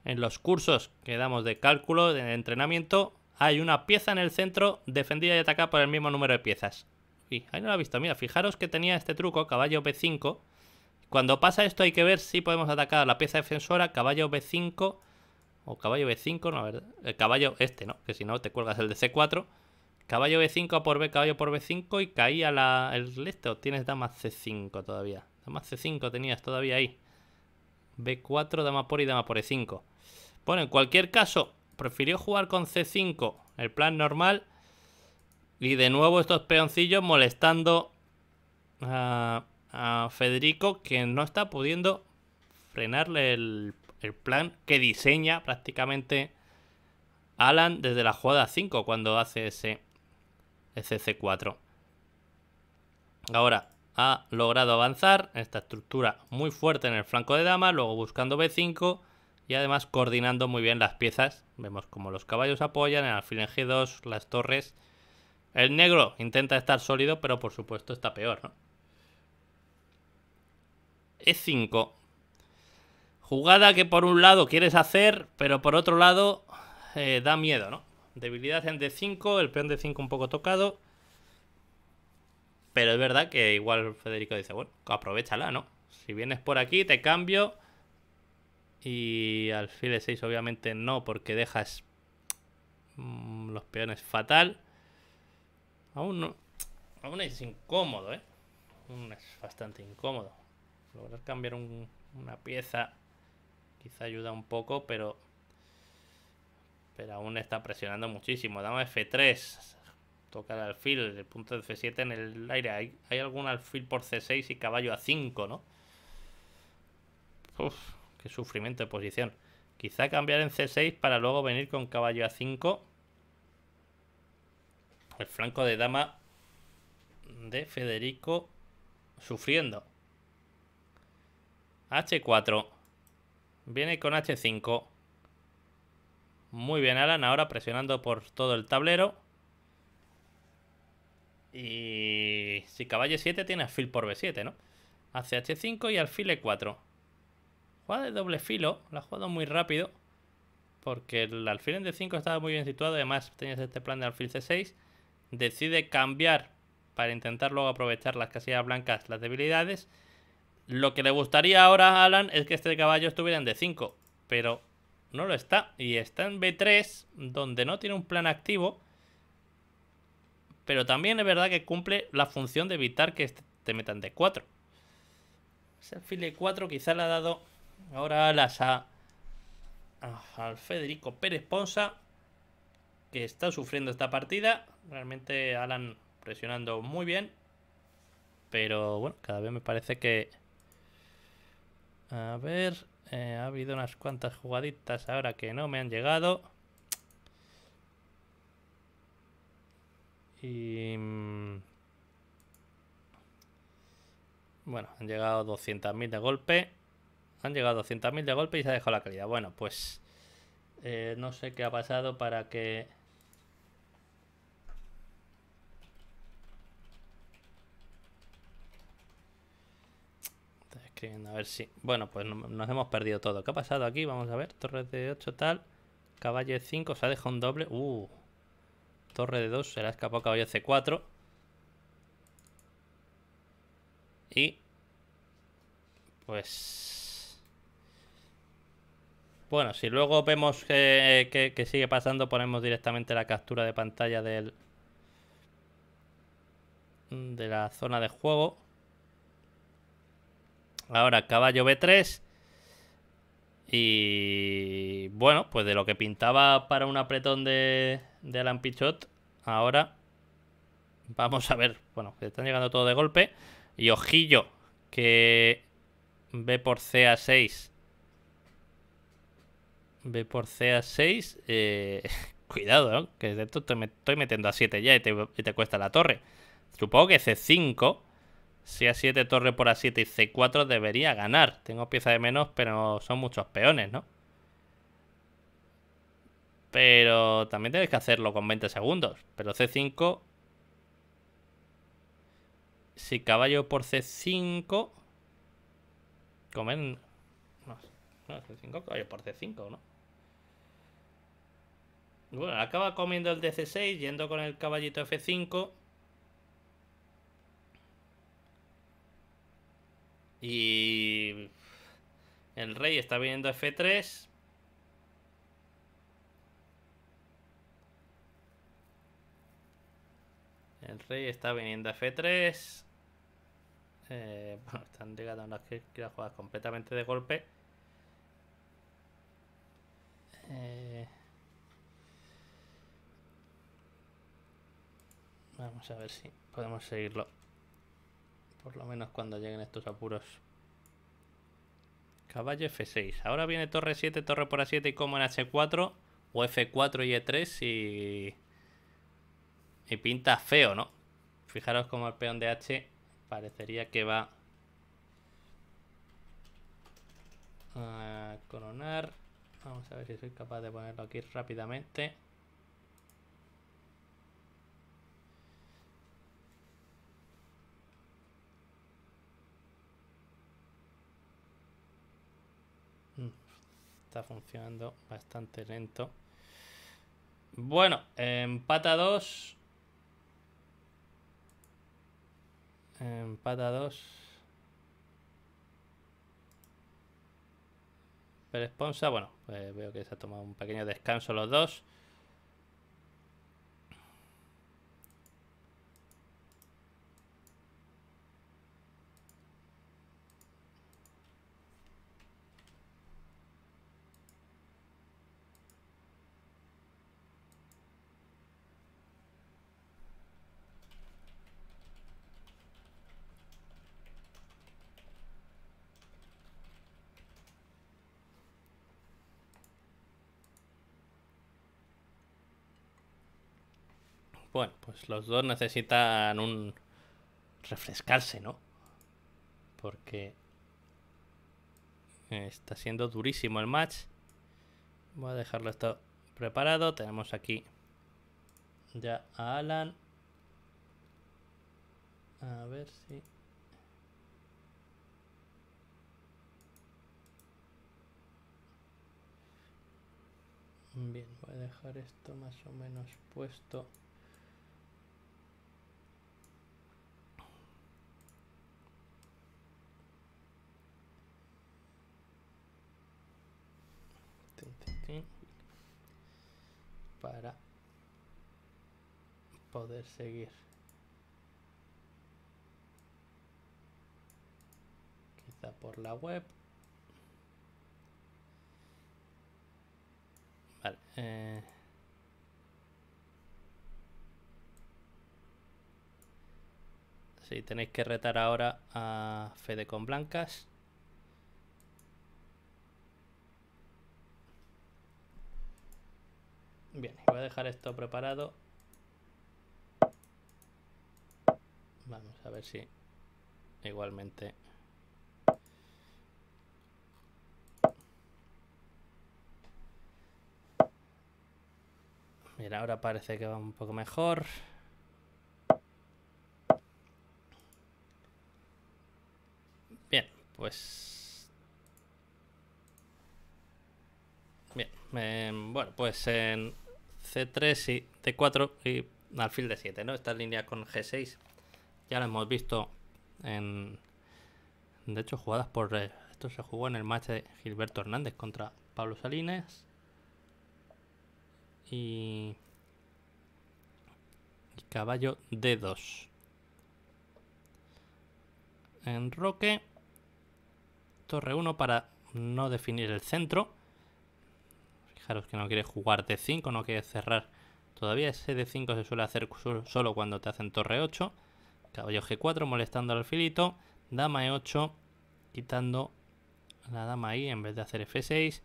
en los cursos que damos de cálculo, de entrenamiento, hay una pieza en el centro defendida y atacada por el mismo número de piezas. Y ahí no la he visto. Mira, fijaros que tenía este truco, caballo B5. Cuando pasa esto hay que ver si podemos atacar la pieza defensora, caballo B5 o caballo B5, no, El eh, caballo este, ¿no? Que si no te cuelgas el de C4. Caballo B5 por B, caballo por B5 y caía la, el este. O tienes dama C5 todavía. Dama C5 tenías todavía ahí. B4, dama por y dama por E5. Bueno, en cualquier caso, prefirió jugar con C5, el plan normal. Y de nuevo estos peoncillos molestando a, Federico, que no está pudiendo frenarle el, plan que diseña prácticamente Alan desde la jugada 5 cuando hace ese, ese C4. Ahora ha logrado avanzar esta estructura muy fuerte en el flanco de dama, luego buscando B5 y además coordinando muy bien las piezas. Vemos como los caballos apoyan, el alfil en G2, las torres. El negro intenta estar sólido, pero por supuesto está peor, ¿no? E5. Jugada que por un lado quieres hacer, pero por otro lado eh, da miedo, ¿no? Debilidad en D5, el peón de 5 un poco tocado. Pero es verdad que igual Federico dice, bueno, aprovechala, ¿no? Si vienes por aquí, te cambio y alfil E6 obviamente no, porque dejas mm, los peones fatal. Aún no. Aún es incómodo, ¿eh? Aún es bastante incómodo. Lograr cambiar una pieza quizá ayuda un poco, pero... Pero aún está presionando muchísimo. damos F3. Toca el alfil. El punto de F7 en el aire. Hay, hay algún alfil por C6 y caballo A5, ¿no? Uf sufrimiento de posición. Quizá cambiar en C6 para luego venir con caballo A5. El flanco de dama de Federico sufriendo. H4. Viene con H5. Muy bien Alan, ahora presionando por todo el tablero. Y si caballo 7 tiene alfil por B7, ¿no? Hace H5 y alfil E4. Juega de doble filo, la ha jugado muy rápido. Porque el alfil en D5 estaba muy bien situado. Además, tenías este plan de alfil C6. Decide cambiar para intentar luego aprovechar las casillas blancas, las debilidades. Lo que le gustaría ahora a Alan es que este caballo estuviera en D5. Pero no lo está. Y está en B3, donde no tiene un plan activo. Pero también es verdad que cumple la función de evitar que este te metan D4. Ese alfil E4 quizá le ha dado Ahora las a, al Federico Pérez Ponsa, que está sufriendo esta partida. Realmente Alan presionando muy bien. Pero bueno, cada vez me parece que... A ver, eh, ha habido unas cuantas jugaditas ahora que no me han llegado. Y... Mm, bueno, han llegado 200.000 de golpe. Han llegado 200.000 de golpe y se ha dejado la calidad. Bueno, pues eh, no sé qué ha pasado para que... a ver si... Bueno, pues nos hemos perdido todo. ¿Qué ha pasado aquí? Vamos a ver. Torre de 8 tal. Caballo de 5. Se ha dejado un doble. Uh. Torre de 2. Se le ha escapado caballo C4. Y... Pues bueno, si luego vemos que, sigue pasando, ponemos directamente la captura de pantalla de la zona de juego. Ahora caballo B3. Y bueno, pues de lo que pintaba para un apretón de, de Alan Pichot, ahora vamos a ver. Bueno, que están llegando todo de golpe. Y ojillo, que B por C a 6 B por C a 6. Eh, cuidado, ¿no? ¿eh? que de esto te me estoy metiendo a 7 ya y te, cuesta la torre. Supongo que C5, si a 7 torre por A7 y C4 debería ganar. Tengo pieza de menos, pero son muchos peones, ¿no? Pero también tienes que hacerlo con 20 segundos. Pero C5... Si caballo por C5... Comen... No, no, C5 caballo por C5, ¿no? Bueno, acaba comiendo el DC6, yendo con el caballito F5. Y el rey está viniendo F3. El rey está viniendo F3. Eh, bueno, están llegando las que quieran jugar completamente de golpe. Eh... Vamos a ver si podemos seguirlo. Por lo menos cuando lleguen estos apuros. Caballo F6. Ahora viene torre 7, torre por A7 y como en H4 o F4 y E3 y... Y pinta feo, ¿no? Fijaros como el peón de H parecería que va a coronar. Vamos a ver si soy capaz de ponerlo aquí rápidamente. está funcionando bastante lento. Bueno, empata 2. Empata 2. Peresponsa, bueno, pues veo que se ha tomado un pequeño descanso los dos. Bueno, pues los dos necesitan un refrescarse, ¿no? Porque está siendo durísimo el match. Voy a dejarlo esto preparado. Tenemos aquí ya a Alan. A ver si... Bien, voy a dejar esto más o menos puesto. para poder seguir. Quizá por la web. Vale. Eh. Si tenéis que retar ahora a Fede con blancas. Bien, voy a dejar esto preparado. Vamos a ver si igualmente... Mira, ahora parece que va un poco mejor. Bien, pues... Bien, em, bueno, pues en... C3 y D4 y alfil de 7 ¿no? Esta línea con G6 ya la hemos visto en... De hecho, jugadas por... Eh, esto se jugó en el match de Gilberto Hernández contra Pablo Salinas. Y... y caballo D2. En Roque Torre 1 para no definir el centro. Fijaros que no quiere jugar D5, no quiere cerrar. Todavía ese D5 se suele hacer solo cuando te hacen torre 8. Caballo G4 molestando al alfilito. Dama E8 quitando a la dama ahí en vez de hacer F6.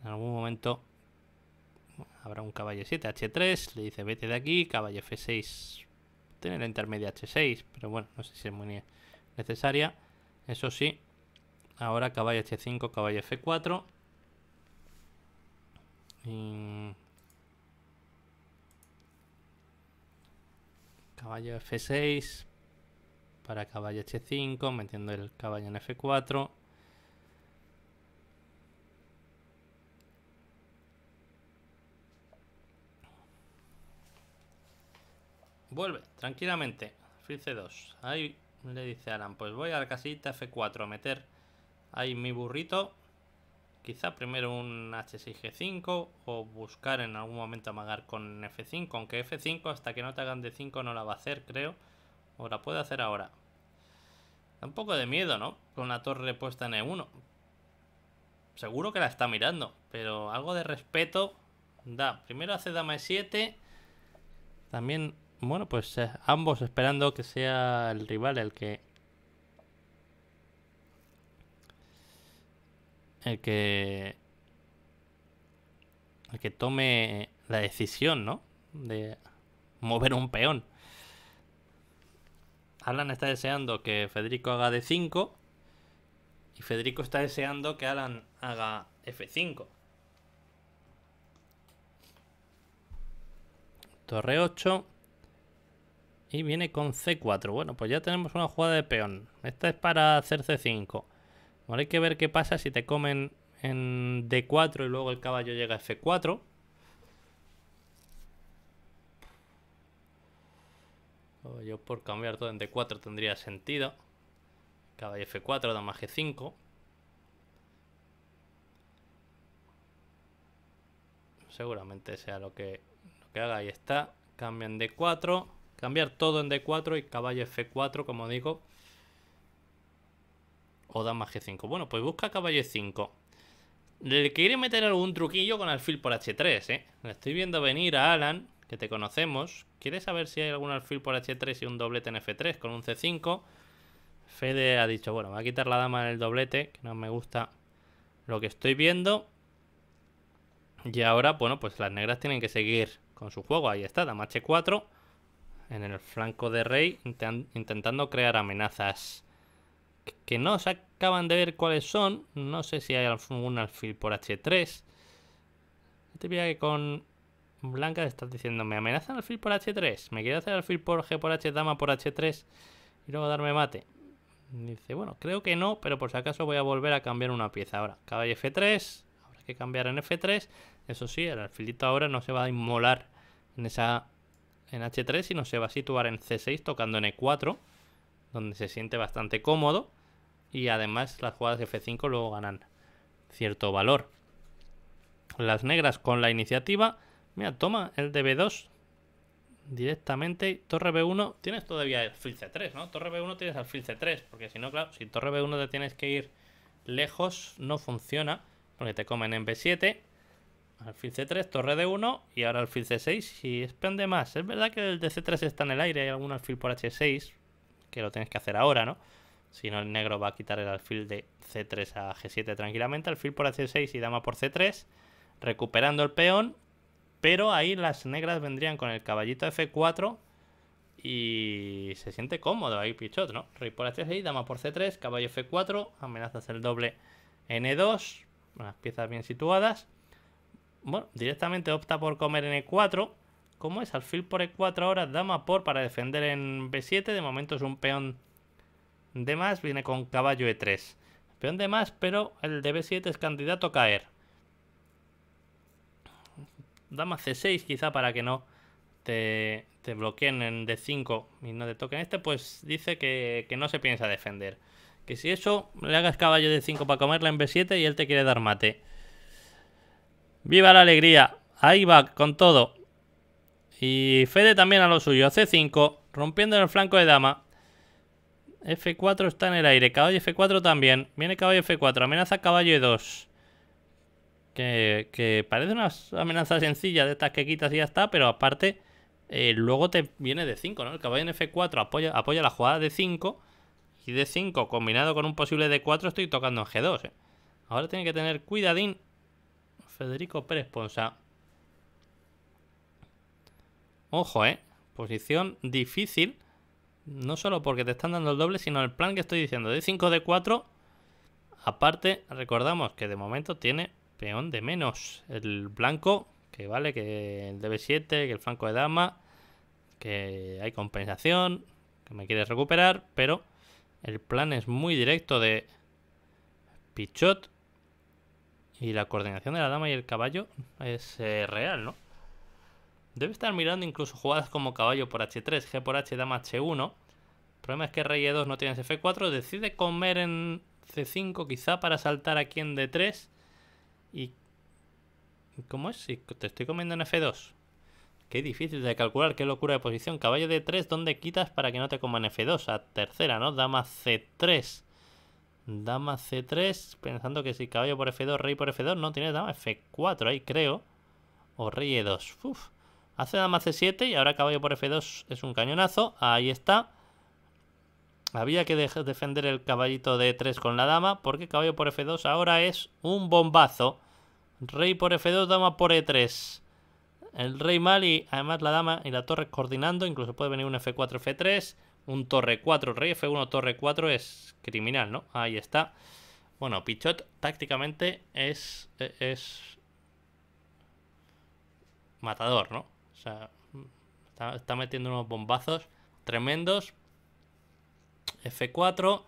En algún momento habrá un caballo 7 H3. Le dice vete de aquí. Caballo F6. Tiene la intermedia H6. Pero bueno, no sé si es muy necesaria. Eso sí. Ahora caballo H5, caballo F4 caballo F6 para caballo H5, metiendo el caballo en F4. Vuelve, tranquilamente. F 2 Ahí le dice Alan, pues voy a la casita F4 a meter ahí mi burrito. Quizá primero un H6G5 o buscar en algún momento amagar con F5, aunque F5 hasta que no te hagan de 5 no la va a hacer, creo, o la puede hacer ahora. Da un poco de miedo, ¿no? Con la torre puesta en E1. Seguro que la está mirando, pero algo de respeto da. Primero hace dama E7. También, bueno, pues eh, ambos esperando que sea el rival el que el que tome la decisión, ¿no? De mover un peón. Alan está deseando que Federico haga D5 y Federico está deseando que Alan haga F5. Torre 8. Y viene con C4. Bueno, pues ya tenemos una jugada de peón. Esta es para hacer C5. Ahora hay que ver qué pasa si te comen en D4 y luego el caballo llega a F4. yo por cambiar todo en D4 tendría sentido. Caballo F4, dama G5. Seguramente sea lo que, lo que haga. Ahí está. Cambia en D4. Cambiar todo en D4 y caballo F4, como digo. O dama G5. Bueno, pues busca caballo 5. Le quiere meter algún truquillo con alfil por H3, ¿eh? Le estoy viendo venir a Alan, que te conocemos. Quiere saber si hay algún alfil por H3 y un doblete en F3 con un C5. Fede ha dicho, bueno, va a quitar la dama en el doblete, que no me gusta lo que estoy viendo. Y ahora, bueno, pues las negras tienen que seguir con su juego. Ahí está, dama H4 en el flanco de rey, intentando crear amenazas que no se acaban de ver cuáles son. No sé si hay algún alfil por H3. te que con Blanca estás diciendo, me amenazan alfil por H3, me quiere hacer alfil por G por H, dama por H3 y luego darme mate. dice, bueno, creo que no, pero por si acaso voy a volver a cambiar una pieza ahora. Caballo F3, habrá que cambiar en F3. Eso sí, el alfilito ahora no se va a inmolar en esa en H3, sino se va a situar en C6 tocando en E4, donde se siente bastante cómodo y además las jugadas de F5 luego ganan cierto valor. Las negras con la iniciativa. Mira, toma el de B2 directamente. Torre B1. Tienes todavía el alfil C3, ¿no? Torre B1 tienes alfil C3. Porque si no, claro, si torre B1 te tienes que ir lejos, no funciona. Porque te comen en B7. Alfil C3, torre D1 y ahora alfil C6 y expande más. Es verdad que el de C3 está en el aire, hay algún alfil por H6 que lo tienes que hacer ahora, ¿no? Si no, el negro va a quitar el alfil de C3 a G7 tranquilamente. Alfil por H6 y dama por C3. Recuperando el peón. Pero ahí las negras vendrían con el caballito F4. Y se siente cómodo ahí Pichot, ¿no? Rey por H6, dama por C3, caballo F4. Amenazas el doble N2. Unas piezas bien situadas. Bueno, directamente opta por comer e 4 ¿Cómo es? Alfil por E4 ahora, dama por para defender en B7. De momento es un peón de más viene con caballo E3. Peón de más, pero el de B7 es candidato a caer. Dama C6 quizá para que no te, bloqueen en D5 y no te toquen este, pues dice que, no se piensa defender. Que si eso, le hagas caballo de 5 para comerla en B7 y él te quiere dar mate. ¡Viva la alegría! Ahí va, con todo. Y Fede también a lo suyo. C5, rompiendo en el flanco de dama. F4 está en el aire. Caballo F4 también. Viene caballo F4. Amenaza caballo E2. Que, parece una amenaza sencilla de estas que quitas y ya está. Pero aparte, eh, luego te viene de 5, ¿no? El caballo en F4 apoya, la jugada de 5. Y de 5 combinado con un posible de 4 estoy tocando en G2. Eh. Ahora tiene que tener cuidadín Federico Pérez Ponsa. Ojo, ¿eh? Posición difícil no solo porque te están dando el doble, sino el plan que estoy diciendo. De 5 de 4. Aparte, recordamos que de momento tiene peón de menos. El blanco, que vale, que el de 7 que el flanco de dama, que hay compensación, que me quieres recuperar, pero el plan es muy directo de Pichot y la coordinación de la dama y el caballo es eh, real, ¿no? Debe estar mirando incluso jugadas como caballo por h3, g por h, dama h1. El problema es que rey e2 no tienes f4. Decide comer en c5 quizá para saltar aquí en d3. Y... ¿Cómo es? Si te estoy comiendo en f2. Qué difícil de calcular, qué locura de posición. Caballo d3, ¿dónde quitas para que no te coman f2? A tercera, ¿no? Dama c3. Dama c3, pensando que si caballo por f2, rey por f2, no tienes dama f4 ahí, creo. O rey e2. Uf. Hace dama C7 y ahora caballo por F2 es un cañonazo. Ahí está. Había que defender el caballito de E3 con la dama porque caballo por F2 ahora es un bombazo. Rey por F2, dama por E3. El rey mal y además la dama y la torre coordinando. Incluso puede venir un F4, F3. Un torre 4, rey F1, torre 4 es criminal, ¿no? Ahí está. Bueno, Pichot tácticamente es, e, es... Matador, ¿no? O sea, está, metiendo unos bombazos tremendos. F4.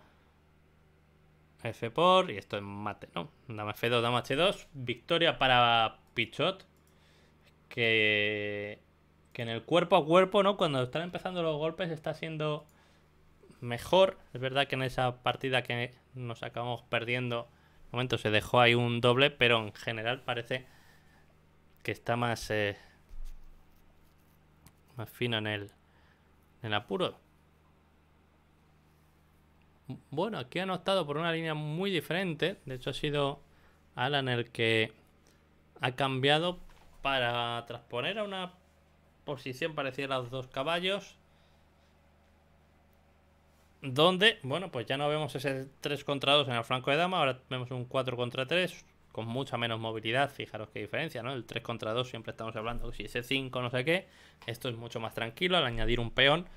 F por. Y esto es mate, ¿no? Dama F2, dama H2. Victoria para Pichot. Que. Que en el cuerpo a cuerpo, ¿no? Cuando están empezando los golpes está siendo mejor. Es verdad que en esa partida que nos acabamos perdiendo. momento se dejó ahí un doble, pero en general parece que está más. Eh, más fino en el, apuro. Bueno, aquí han optado por una línea muy diferente. De hecho, ha sido Alan el que ha cambiado para transponer a una posición parecida a los dos caballos. Donde, bueno, pues ya no vemos ese 3 contra 2 en el flanco de dama. Ahora vemos un 4 contra 3 con mucha menos movilidad, fijaros qué diferencia, ¿no? El 3 contra 2 siempre estamos hablando, si es 5 no sé qué, esto es mucho más tranquilo, al añadir un peón,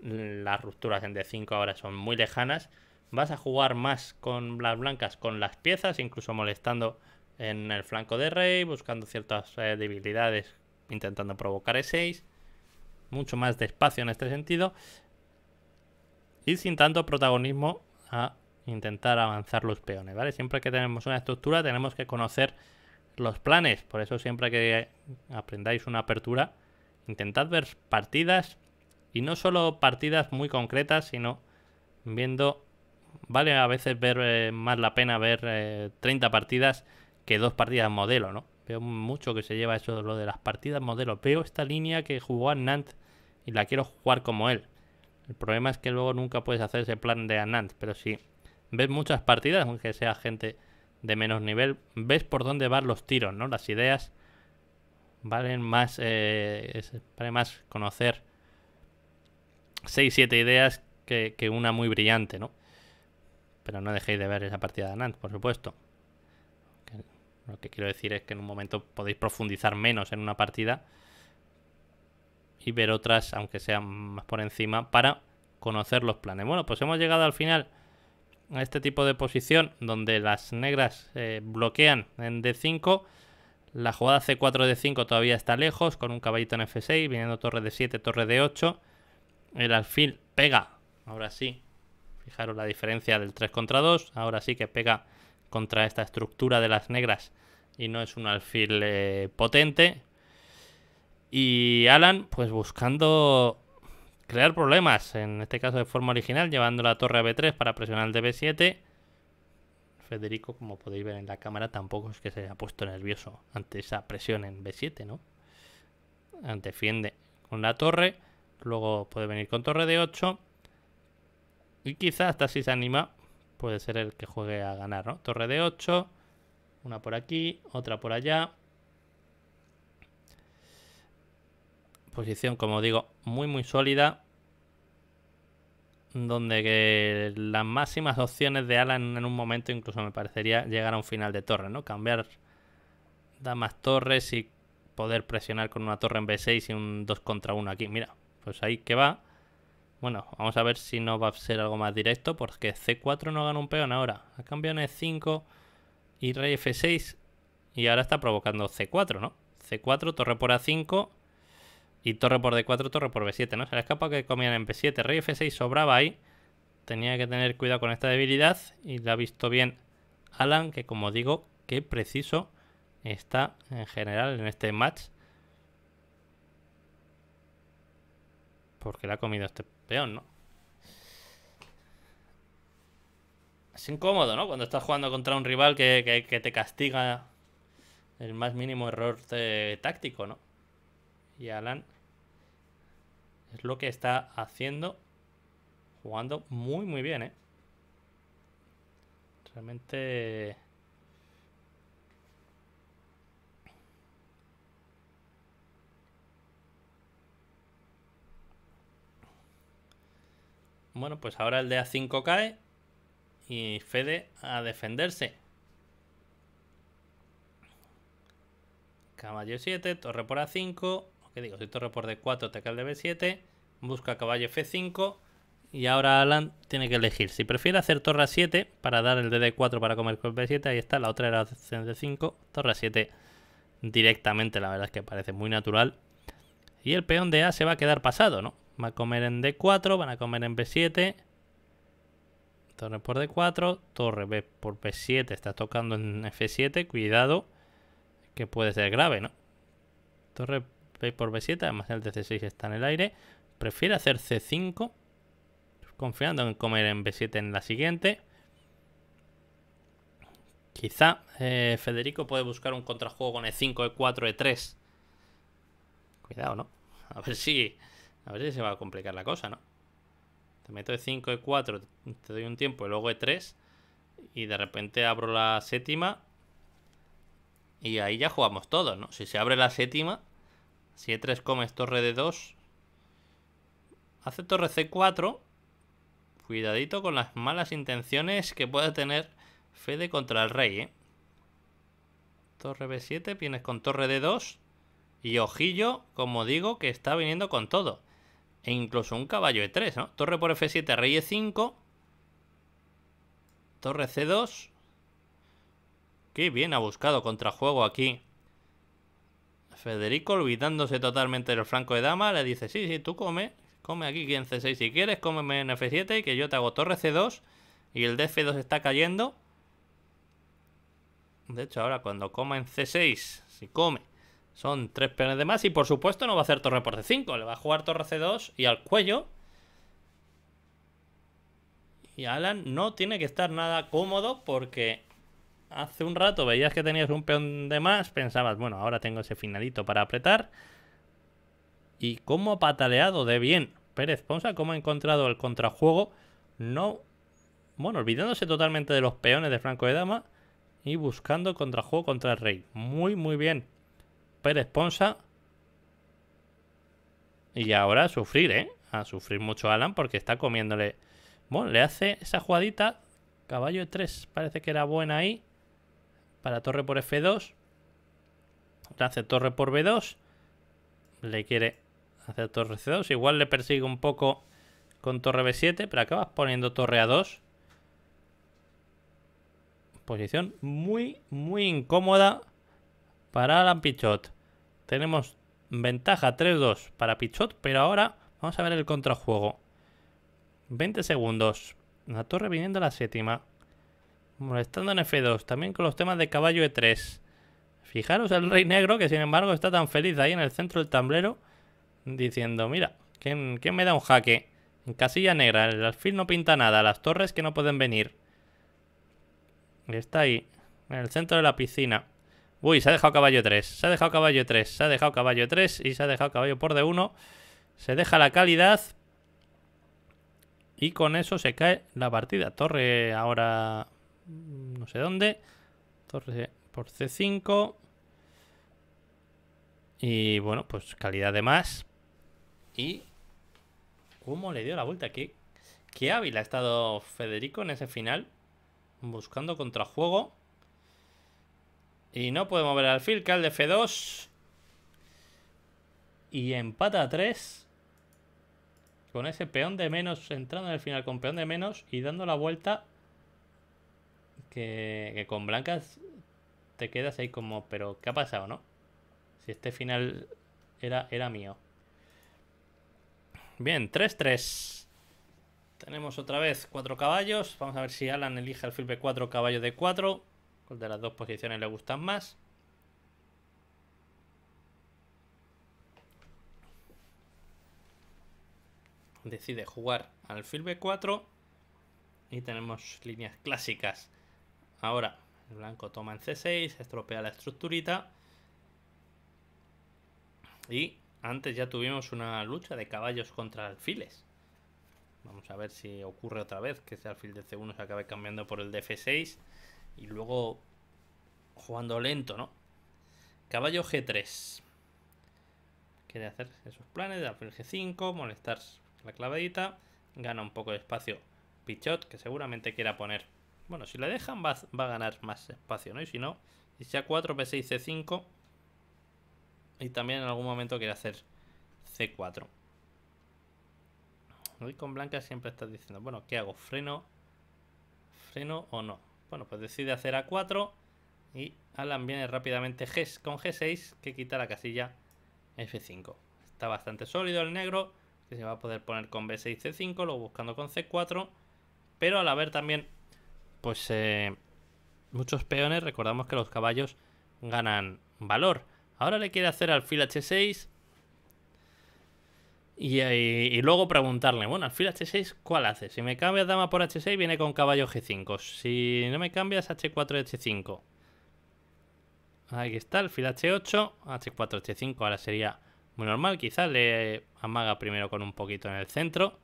las rupturas en D5 ahora son muy lejanas, vas a jugar más con las blancas, con las piezas, incluso molestando en el flanco de rey, buscando ciertas eh, debilidades, intentando provocar E6, mucho más despacio en este sentido, y sin tanto protagonismo a intentar avanzar los peones, ¿vale? Siempre que tenemos una estructura tenemos que conocer los planes, por eso siempre que aprendáis una apertura, intentad ver partidas y no solo partidas muy concretas, sino viendo, vale a veces ver eh, más la pena ver 30 eh, partidas que dos partidas modelo, ¿no? Veo mucho que se lleva eso lo de las partidas modelo. Veo esta línea que jugó Anand y la quiero jugar como él. El problema es que luego nunca puedes hacer ese plan de Anand, pero sí. Si ves muchas partidas, aunque sea gente de menos nivel, ves por dónde van los tiros, ¿no? Las ideas valen más, eh, vale más conocer 6-7 ideas que, que, una muy brillante, ¿no? Pero no dejéis de ver esa partida de Anand, por supuesto. Lo que quiero decir es que en un momento podéis profundizar menos en una partida y ver otras, aunque sean más por encima, para conocer los planes. Bueno, pues hemos llegado al final a este tipo de posición donde las negras eh, bloquean en D5. La jugada C4 D5 todavía está lejos, con un caballito en F6, viniendo torre de 7 torre de 8 El alfil pega, ahora sí. Fijaros la diferencia del 3 contra 2. Ahora sí que pega contra esta estructura de las negras y no es un alfil eh, potente. Y Alan, pues buscando crear problemas, en este caso de forma original, llevando la torre a B3 para presionar el b 7 Federico, como podéis ver en la cámara, tampoco es que se haya puesto nervioso ante esa presión en B7, ¿no? Defiende con la torre, luego puede venir con torre de 8 y quizás hasta si se anima puede ser el que juegue a ganar, ¿no? Torre de 8, una por aquí, otra por allá, posición, como digo, muy muy sólida. Donde que las máximas opciones de Alan en un momento incluso me parecería llegar a un final de torre, ¿no? Cambiar damas torres y poder presionar con una torre en B6 y un 2 contra 1 aquí. Mira, pues ahí que va. Bueno, vamos a ver si no va a ser algo más directo porque C4 no gana un peón ahora. Ha cambiado en E5 y rey F6 y ahora está provocando C4, ¿no? C4, torre por A5 torre por D4, torre por B7, ¿no? Se le escapa que comían en B7. Rey F6 sobraba ahí. Tenía que tener cuidado con esta debilidad. Y la ha visto bien Alan, que como digo, qué preciso está en general en este match. Porque la ha comido este peón, ¿no? Es incómodo, ¿no? Cuando estás jugando contra un rival que, te castiga el más mínimo error eh, táctico, ¿no? Y Alan es lo que está haciendo. Jugando muy, muy bien, ¿eh? Realmente... Bueno, pues ahora el de A5 cae y Fede a defenderse. Caballo 7, torre por A5 digo? Si torre por D4, cae el B7, busca caballo F5 y ahora Alan tiene que elegir. Si prefiere hacer torre A7 para dar el d 4 para comer con B7, ahí está, la otra era de 5 torre A7 directamente, la verdad es que parece muy natural. Y el peón de A se va a quedar pasado, ¿no? Va a comer en D4, van a comer en B7. Torre por D4, torre B por B7, está tocando en F7, cuidado, que puede ser grave, ¿no? Torre Veis por B7, además el de 6 está en el aire. Prefiere hacer C5, confiando en comer en B7 en la siguiente. Quizá eh, Federico puede buscar un contrajuego con E5, E4, E3. Cuidado, ¿no? A ver si. A ver si se va a complicar la cosa, ¿no? Te meto E5, E4, te doy un tiempo y luego E3. Y de repente abro la séptima. Y ahí ya jugamos todos, ¿no? Si se abre la séptima, si E3 comes torre de 2. Hace torre C4. Cuidadito con las malas intenciones que pueda tener Fede contra el rey, ¿eh? Torre B7, vienes con torre D2. Y ojillo, como digo, que está viniendo con todo. E incluso un caballo E3, ¿no? Torre por F7, rey E5. Torre C2. Qué bien ha buscado contrajuego aquí Federico, olvidándose totalmente del franco de dama, le dice, sí, sí, tú come, come aquí en C6 si quieres, cómeme en F7 y que yo te hago torre C2 y el df 2 está cayendo. De hecho, ahora cuando coma en C6, si come, son tres peones de más y por supuesto no va a hacer torre por C5, le va a jugar torre C2 y al cuello. Y Alan no tiene que estar nada cómodo porque hace un rato veías que tenías un peón de más, pensabas, bueno, ahora tengo ese finalito para apretar. Y cómo ha pataleado de bien Pérez Ponsa, cómo ha encontrado el contrajuego, no, bueno, olvidándose totalmente de los peones de Franco de Dama y buscando contrajuego contra el rey. Muy, muy bien. Pérez Ponsa. Y ahora a sufrir, ¿eh? A sufrir mucho Alan porque está comiéndole... Bueno, le hace esa jugadita. Caballo de 3 parece que era buena ahí para torre por F2. hace torre por B2. Le quiere hacer torre C2. Igual le persigue un poco con torre B7, pero acabas poniendo torre A2. Posición muy, muy incómoda para Alan Pichot. Tenemos ventaja 3-2 para Pichot, pero ahora vamos a ver el contrajuego. 20 segundos. La torre viniendo a la séptima. Molestando en F2, también con los temas de caballo E3. Fijaros el rey negro que sin embargo está tan feliz ahí en el centro del tablero diciendo, mira, ¿quién, me da un jaque? En casilla negra, el alfil no pinta nada, las torres que no pueden venir. Está ahí, en el centro de la piscina. Uy, se ha dejado caballo 3, e se ha dejado caballo 3, e se ha dejado caballo 3 e y se ha dejado caballo por de 1 Se deja la calidad. Y con eso se cae la partida. Torre ahora Mm, no sé dónde. Torre por C5. Y bueno, pues calidad de más. Y cómo le dio la vuelta aquí. Qué hábil ha estado Federico en ese final. Buscando contrajuego. Y no podemos ver al alfil, Cal de F2. Y empata a 3. Con ese peón de menos, entrando en el final con peón de menos y dando la vuelta que, con blancas te quedas ahí como, pero ¿qué ha pasado, no? Si este final era, era mío. Bien, 3-3. Tenemos otra vez 4 caballos. Vamos a ver si Alan elige el b 4 caballo de 4. ¿Cuál de las dos posiciones le gustan más? Decide jugar al b 4. Y tenemos líneas clásicas Ahora, el blanco toma en C6, estropea la estructurita. Y antes ya tuvimos una lucha de caballos contra alfiles. Vamos a ver si ocurre otra vez que ese alfil de C1 se acabe cambiando por el de F6 y luego jugando lento, ¿no? Caballo G3. Quiere hacer esos planes de alfil G5, molestar la clavadita, gana un poco de espacio Pichot, que seguramente quiera poner bueno, si le dejan va, a ganar más espacio, ¿no? Y si no, dice a 4, b 6 C5. Y también en algún momento quiere hacer C4. Hoy con blanca siempre estás diciendo, bueno, ¿qué hago? ¿Freno? ¿Freno o no? Bueno, pues decide hacer A4 y Alan viene rápidamente G con G6 que quita la casilla F5. Está bastante sólido el negro, que se va a poder poner con B6, C5, luego buscando con C4, pero al haber también pues eh, muchos peones, recordamos que los caballos ganan valor. Ahora le quiere hacer alfil h6 eh, y, luego preguntarle, bueno, alfil h6, ¿cuál hace? Si me cambias dama por h6, viene con caballo g5. Si no me cambias, h4, h5. Aquí está, alfil h8, h4, h5. Ahora sería muy normal, quizás le amaga primero con un poquito en el centro.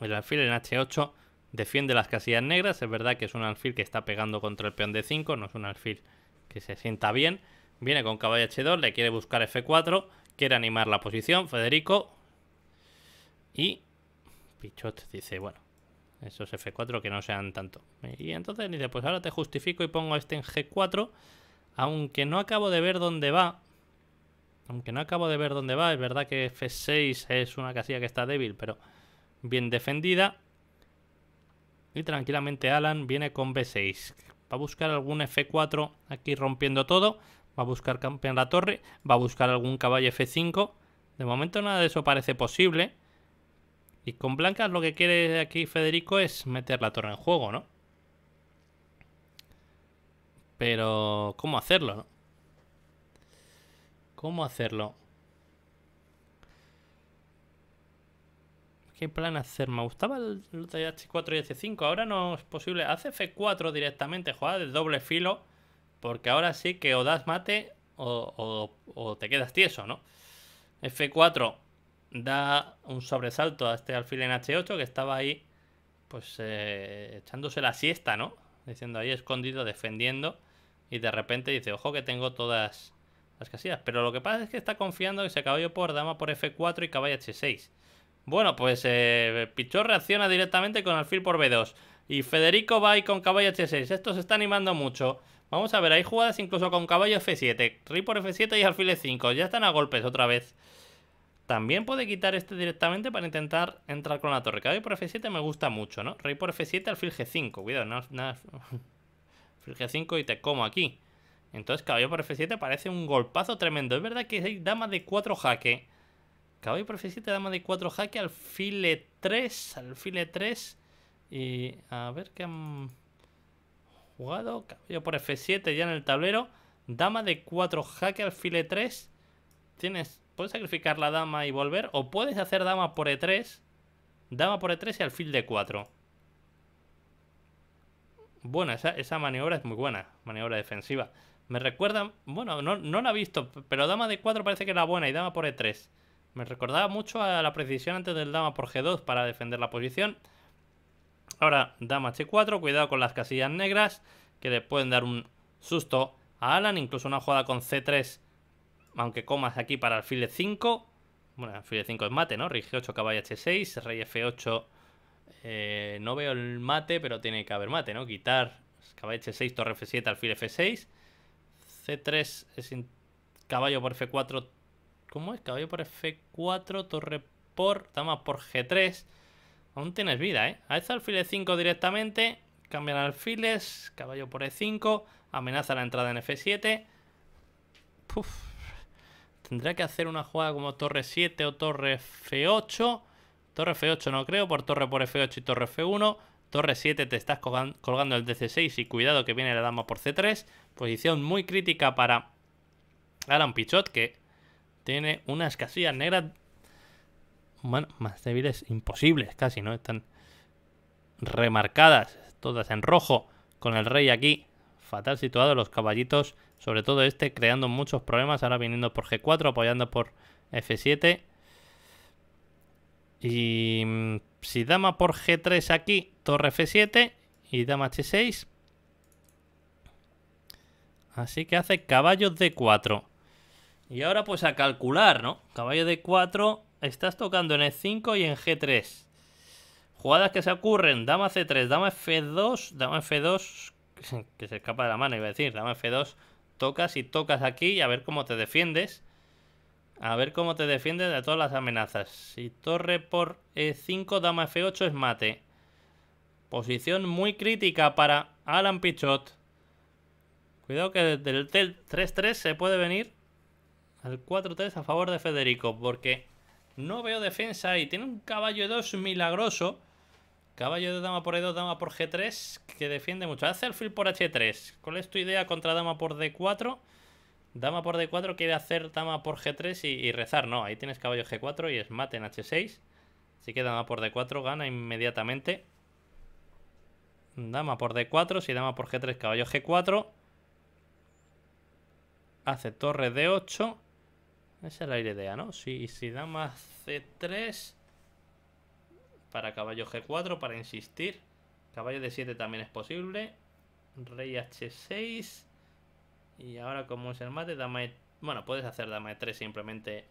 El alfil en h8 Defiende las casillas negras, es verdad que es un alfil que está pegando contra el peón de 5, no es un alfil que se sienta bien. Viene con caballo h2, le quiere buscar f4, quiere animar la posición, Federico. Y Pichot dice, bueno, esos f4 que no sean tanto. Y entonces dice, pues ahora te justifico y pongo este en g4, aunque no acabo de ver dónde va. Aunque no acabo de ver dónde va, es verdad que f6 es una casilla que está débil, pero bien defendida. Y tranquilamente Alan viene con B6. Va a buscar algún F4 aquí rompiendo todo. Va a buscar campeón la torre. Va a buscar algún caballo F5. De momento nada de eso parece posible. Y con blancas lo que quiere aquí Federico es meter la torre en juego, ¿no? Pero, ¿cómo hacerlo, no? ¿Cómo hacerlo? ¿Qué plan hacer? Me gustaba el, de H4 y H5. Ahora no es posible. Hace F4 directamente, jugada de doble filo. Porque ahora sí que o das mate o, te quedas tieso, ¿no? F4 da un sobresalto a este alfil en H8 que estaba ahí, pues eh, echándose la siesta, ¿no? Diciendo ahí escondido, defendiendo. Y de repente dice, ojo que tengo todas las casillas. Pero lo que pasa es que está confiando que se acabó yo por dama por F4 y caballo H6. Bueno, pues eh, Pichor reacciona directamente con alfil por B2. Y Federico va ahí con caballo H6. Esto se está animando mucho. Vamos a ver, hay jugadas incluso con caballo F7. Rey por F7 y alfil E5. Ya están a golpes otra vez. También puede quitar este directamente para intentar entrar con la torre. Caballo por F7 me gusta mucho, ¿no? Rey por F7, alfil G5. Cuidado, no, nada. Alfil G5 y te como aquí. Entonces caballo por F7 parece un golpazo tremendo. Es verdad que hay dama de 4 jaque. Caballo por F7, dama de 4 jaque, alfile 3, alfile 3. Y a ver qué han jugado. Caballo por F7 ya en el tablero. Dama de 4 jaque, alfile 3. Tienes, puedes sacrificar la dama y volver. O puedes hacer dama por E3. Dama por E3 y alfil de 4. Bueno, esa, maniobra es muy buena. Maniobra defensiva. Me recuerda... Bueno, no, no la he visto, pero dama de 4 parece que era buena y dama por E3. Me recordaba mucho a la precisión antes del dama por G2 para defender la posición. Ahora dama H4, cuidado con las casillas negras que le pueden dar un susto a Alan. Incluso una jugada con C3, aunque comas aquí para alfil 5 Bueno, alfil 5 es mate, ¿no? Rey G8, caballo H6, eh, rey F8. no veo el mate, pero tiene que haber mate, ¿no? Quitar caballo H6, torre F7, alfil F6. C3 es caballo por F4, ¿Cómo es? Caballo por F4, torre por... Dama por G3. Aún tienes vida, ¿eh? A esta alfil e 5 directamente. Cambian alfiles. Caballo por E5. Amenaza la entrada en F7. Puf. Tendrá que hacer una jugada como torre 7 o torre F8. Torre F8 no creo, por torre por F8 y torre F1. Torre 7 te estás colgando el DC6 y cuidado que viene la dama por C3. Posición muy crítica para Alan Pichot, que tiene unas casillas negras bueno, más débiles imposibles casi, ¿no? Están remarcadas, todas en rojo, con el rey aquí. Fatal situado los caballitos, sobre todo este, creando muchos problemas. Ahora viniendo por G4, apoyando por F7. Y mm, si dama por G3 aquí, torre F7 y dama H6. Así que hace caballos D4. Y ahora pues a calcular, ¿no? Caballo de 4, estás tocando en E5 y en G3. Jugadas que se ocurren, dama C3, dama F2, dama F2, que se escapa de la mano, iba a decir, dama F2, tocas y tocas aquí y a ver cómo te defiendes. A ver cómo te defiendes de todas las amenazas. Si torre por E5, dama F8 es mate. Posición muy crítica para Alan Pichot. Cuidado que desde del 3-3 se puede venir al 4-3 a favor de Federico, porque no veo defensa y tiene un caballo 2 milagroso. Caballo de dama por E2, dama por G3, que defiende mucho. Hace el fill por H3. ¿Cuál es tu idea contra dama por D4? Dama por D4 quiere hacer dama por G3 y, y rezar. No, ahí tienes caballo G4 y es mate en H6. Así que dama por D4 gana inmediatamente. Dama por D4, si dama por G3, caballo G4. Hace torre D8. Esa era la idea, ¿no? Si, si dama C3 para caballo G4, para insistir. Caballo D7 también es posible. Rey H6. Y ahora como es el mate, dama e, Bueno, puedes hacer dama E3 simplemente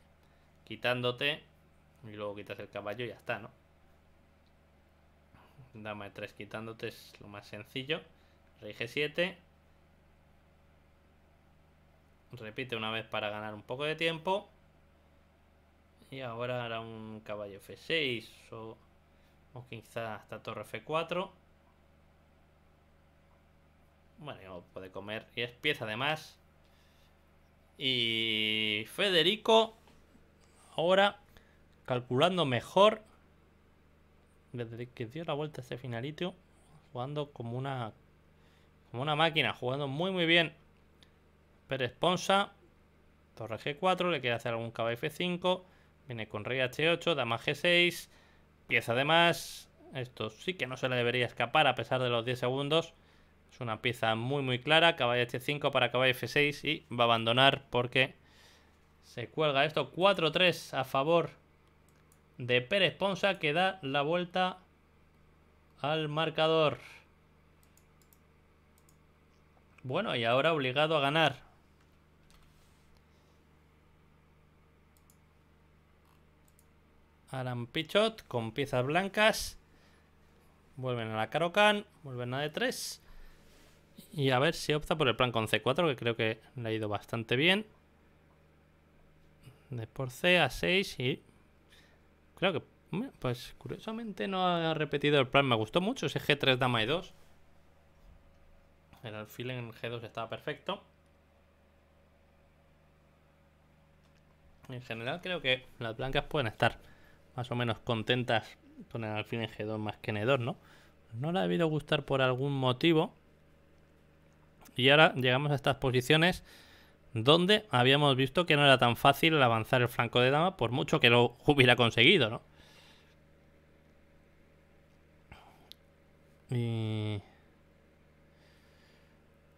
quitándote. Y luego quitas el caballo y ya está, ¿no? Dama E3 quitándote es lo más sencillo. Rey G7. Repite una vez para ganar un poco de tiempo. Y ahora hará un caballo F6 o, o quizá hasta torre F4. Bueno, puede comer. Y es pieza además. Y Federico ahora calculando mejor. Desde que dio la vuelta a este finalito. Jugando como una. como una máquina. Jugando muy muy bien. Pérez Ponsa. Torre G4, le quiere hacer algún caballo F5. Viene con rey H8, dama G6. Pieza de más. Esto sí que no se le debería escapar a pesar de los 10 segundos. Es una pieza muy muy clara. Caballo H5 para caballo F6 y va a abandonar porque se cuelga esto. 4-3 a favor de Pérez Ponsa que da la vuelta al marcador. Bueno, y ahora obligado a ganar Aran Pichot con piezas blancas. Vuelven a la Karokan, vuelven a D3. E y a ver si opta por el plan con C4, que creo que le ha ido bastante bien. De por C a 6 y... Creo que... Pues curiosamente no ha repetido el plan. Me gustó mucho ese G3 dama E2. El alfil en G2 estaba perfecto. En general creo que las blancas pueden estar más o menos contentas con el alfil en G2 más que en N2, e ¿no? No le ha debido gustar por algún motivo. Y ahora llegamos a estas posiciones donde habíamos visto que no era tan fácil avanzar el flanco de dama, por mucho que lo hubiera conseguido, ¿no?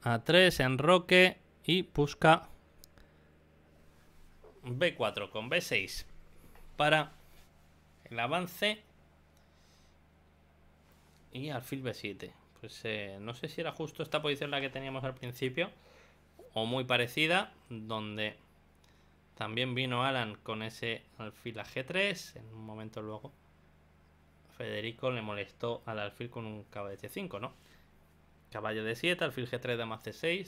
A3, enroque y busca B4 con B6 para el avance. Y alfil B7. Pues eh, no sé si era justo esta posición la que teníamos al principio. O muy parecida. Donde también vino Alan con ese alfil a G3. En un momento luego Federico le molestó al alfil con un caballo de C5, ¿no? Caballo de 7, alfil G3, de más C6,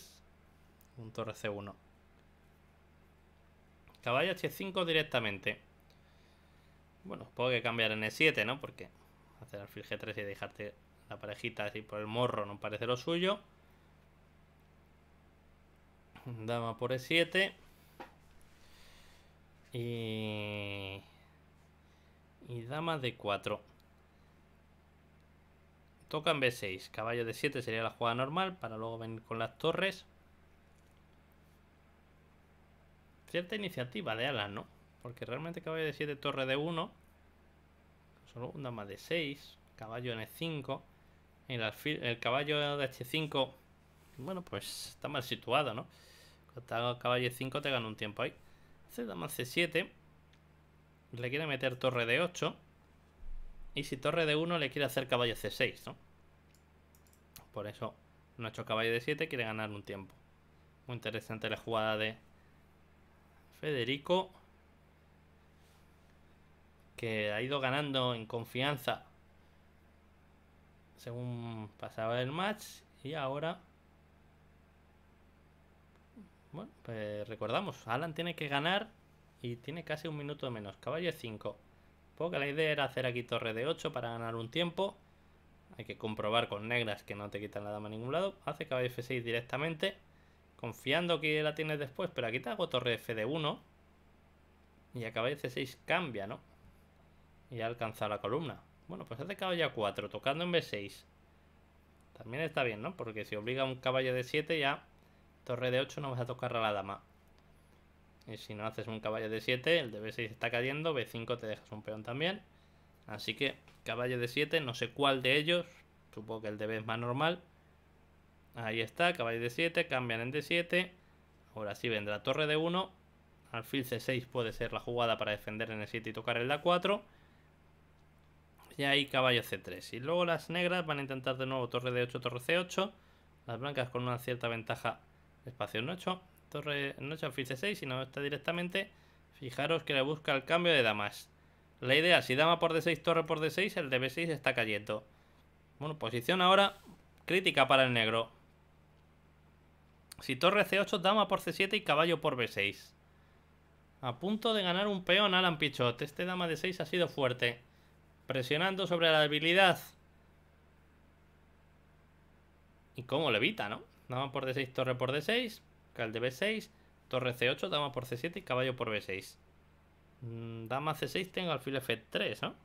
un torre C1. Caballo H5 directamente. Bueno, supongo que cambiar en E7, ¿no? Porque hacer alfil G3 y dejarte la parejita así por el morro no parece lo suyo. Dama por E7. Y... Y dama de 4. Toca en B6. Caballo de 7 sería la jugada normal para luego venir con las torres. Cierta iniciativa de Alan, ¿no? Porque realmente caballo de 7, torre de 1. Solo un dama de 6. Caballo en E5. El, caballo de H5. Bueno, pues está mal situado, ¿no? Cuando caballo de 5 te gana un tiempo ahí. Hace dama C7. Le quiere meter torre de 8. Y si torre de 1 le quiere hacer caballo C6, ¿no? Por eso nuestro caballo de 7 quiere ganar un tiempo. Muy interesante la jugada de Federico que ha ido ganando en confianza según pasaba el match y ahora bueno, pues recordamos, Alan tiene que ganar y tiene casi un minuto menos, caballo 5 porque la idea era hacer aquí torre de 8 para ganar un tiempo hay que comprobar con negras que no te quitan la dama a ningún lado hace caballo F6 directamente confiando que la tienes después, pero aquí te hago torre F de 1 y a caballo C6 cambia, ¿no? y alcanzado la columna. Bueno, pues hace caballo ya 4, tocando en B6. También está bien, ¿no? Porque si obliga un caballo de 7 ya torre de 8 no vas a tocar a la dama. Y si no haces un caballo de 7, el de B6 está cayendo, B5 te dejas un peón también. Así que caballo de 7, no sé cuál de ellos, supongo que el de B es más normal. Ahí está, caballo de 7, cambian en D7. Ahora sí vendrá torre de 1. Alfil C6 puede ser la jugada para defender en E7 y tocar el a 4 y hay caballo C3. Y luego las negras van a intentar de nuevo torre D8, torre C8. Las blancas con una cierta ventaja espacio en 8. Torre en 8, alfil C6 si no está directamente. Fijaros que le busca el cambio de damas. La idea, si dama por D6, torre por D6, el de B6 está cayendo. Bueno, posición ahora crítica para el negro. Si torre C8, dama por C7 y caballo por B6. A punto de ganar un peón Alan Pichot. Este dama de 6 ha sido fuerte. Presionando sobre la debilidad. ¿Y cómo levita, no? Dama por D6, torre por D6. de B6. Torre C8, dama por C7 y caballo por B6. Mm, dama C6 tengo alfil F3, ¿no?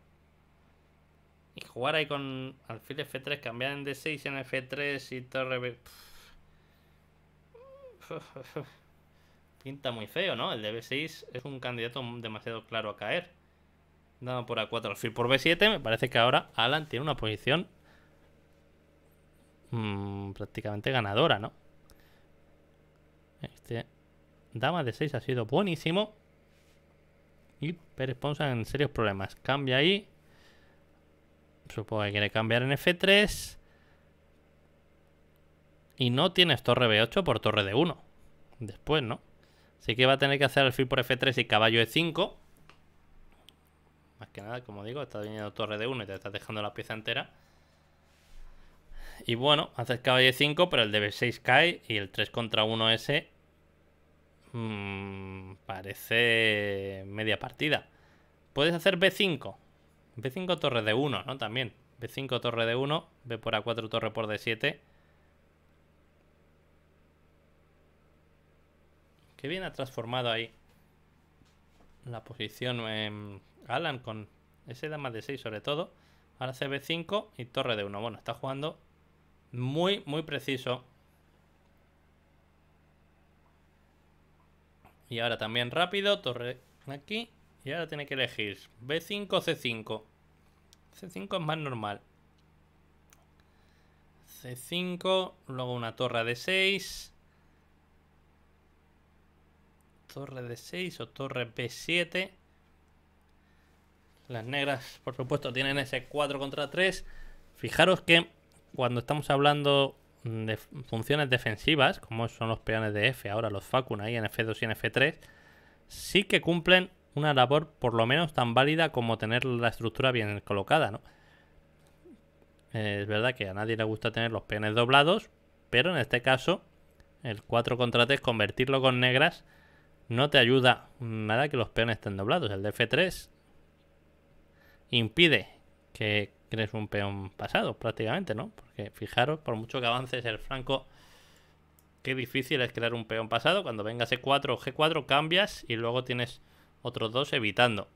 Y jugar ahí con alfil F3, cambiar en D6 en F3 y torre B... Pinta muy feo, ¿no? El de B6 es un candidato demasiado claro a caer. Dama por A4, alfil por B7. Me parece que ahora Alan tiene una posición mm, prácticamente ganadora, ¿no? Este dama de 6 ha sido buenísimo. Y Pérez en serios problemas. Cambia ahí. Supongo que quiere cambiar en F3. Y no tienes torre B8 por torre D1. Después, ¿no? Así que va a tener que hacer alfil por F3 y caballo E5. Más que nada, como digo, está viniendo torre de 1 y te estás dejando la pieza entera. Y bueno, haces e caballo 5, pero el de B6 cae y el 3 contra 1 ese... Mm, parece media partida. Puedes hacer B5. B5 torre de 1, ¿no? También. B5 torre de 1, B por A4 torre por D7. Qué bien ha transformado ahí la posición en Alan con ese da más de 6 sobre todo. Ahora CB5 y torre de 1. Bueno, está jugando muy, muy preciso. Y ahora también rápido, torre aquí. Y ahora tiene que elegir B5 C5. C5 es más normal. C5, luego una torre de 6. Torre de 6 o torre B7. Las negras, por supuesto, tienen ese 4 contra 3. Fijaros que cuando estamos hablando de funciones defensivas, como son los peones de F, ahora los Facun ahí en F2 y en F3, sí que cumplen una labor por lo menos tan válida como tener la estructura bien colocada, ¿no? Eh, es verdad que a nadie le gusta tener los peones doblados, pero en este caso, el 4 contra 3, convertirlo con negras, no te ayuda nada que los peones estén doblados. El de F3 impide que crees un peón pasado prácticamente, ¿no? Porque fijaros, por mucho que avances el franco, qué difícil es crear un peón pasado. Cuando venga C4 o G4 cambias y luego tienes otros dos evitando.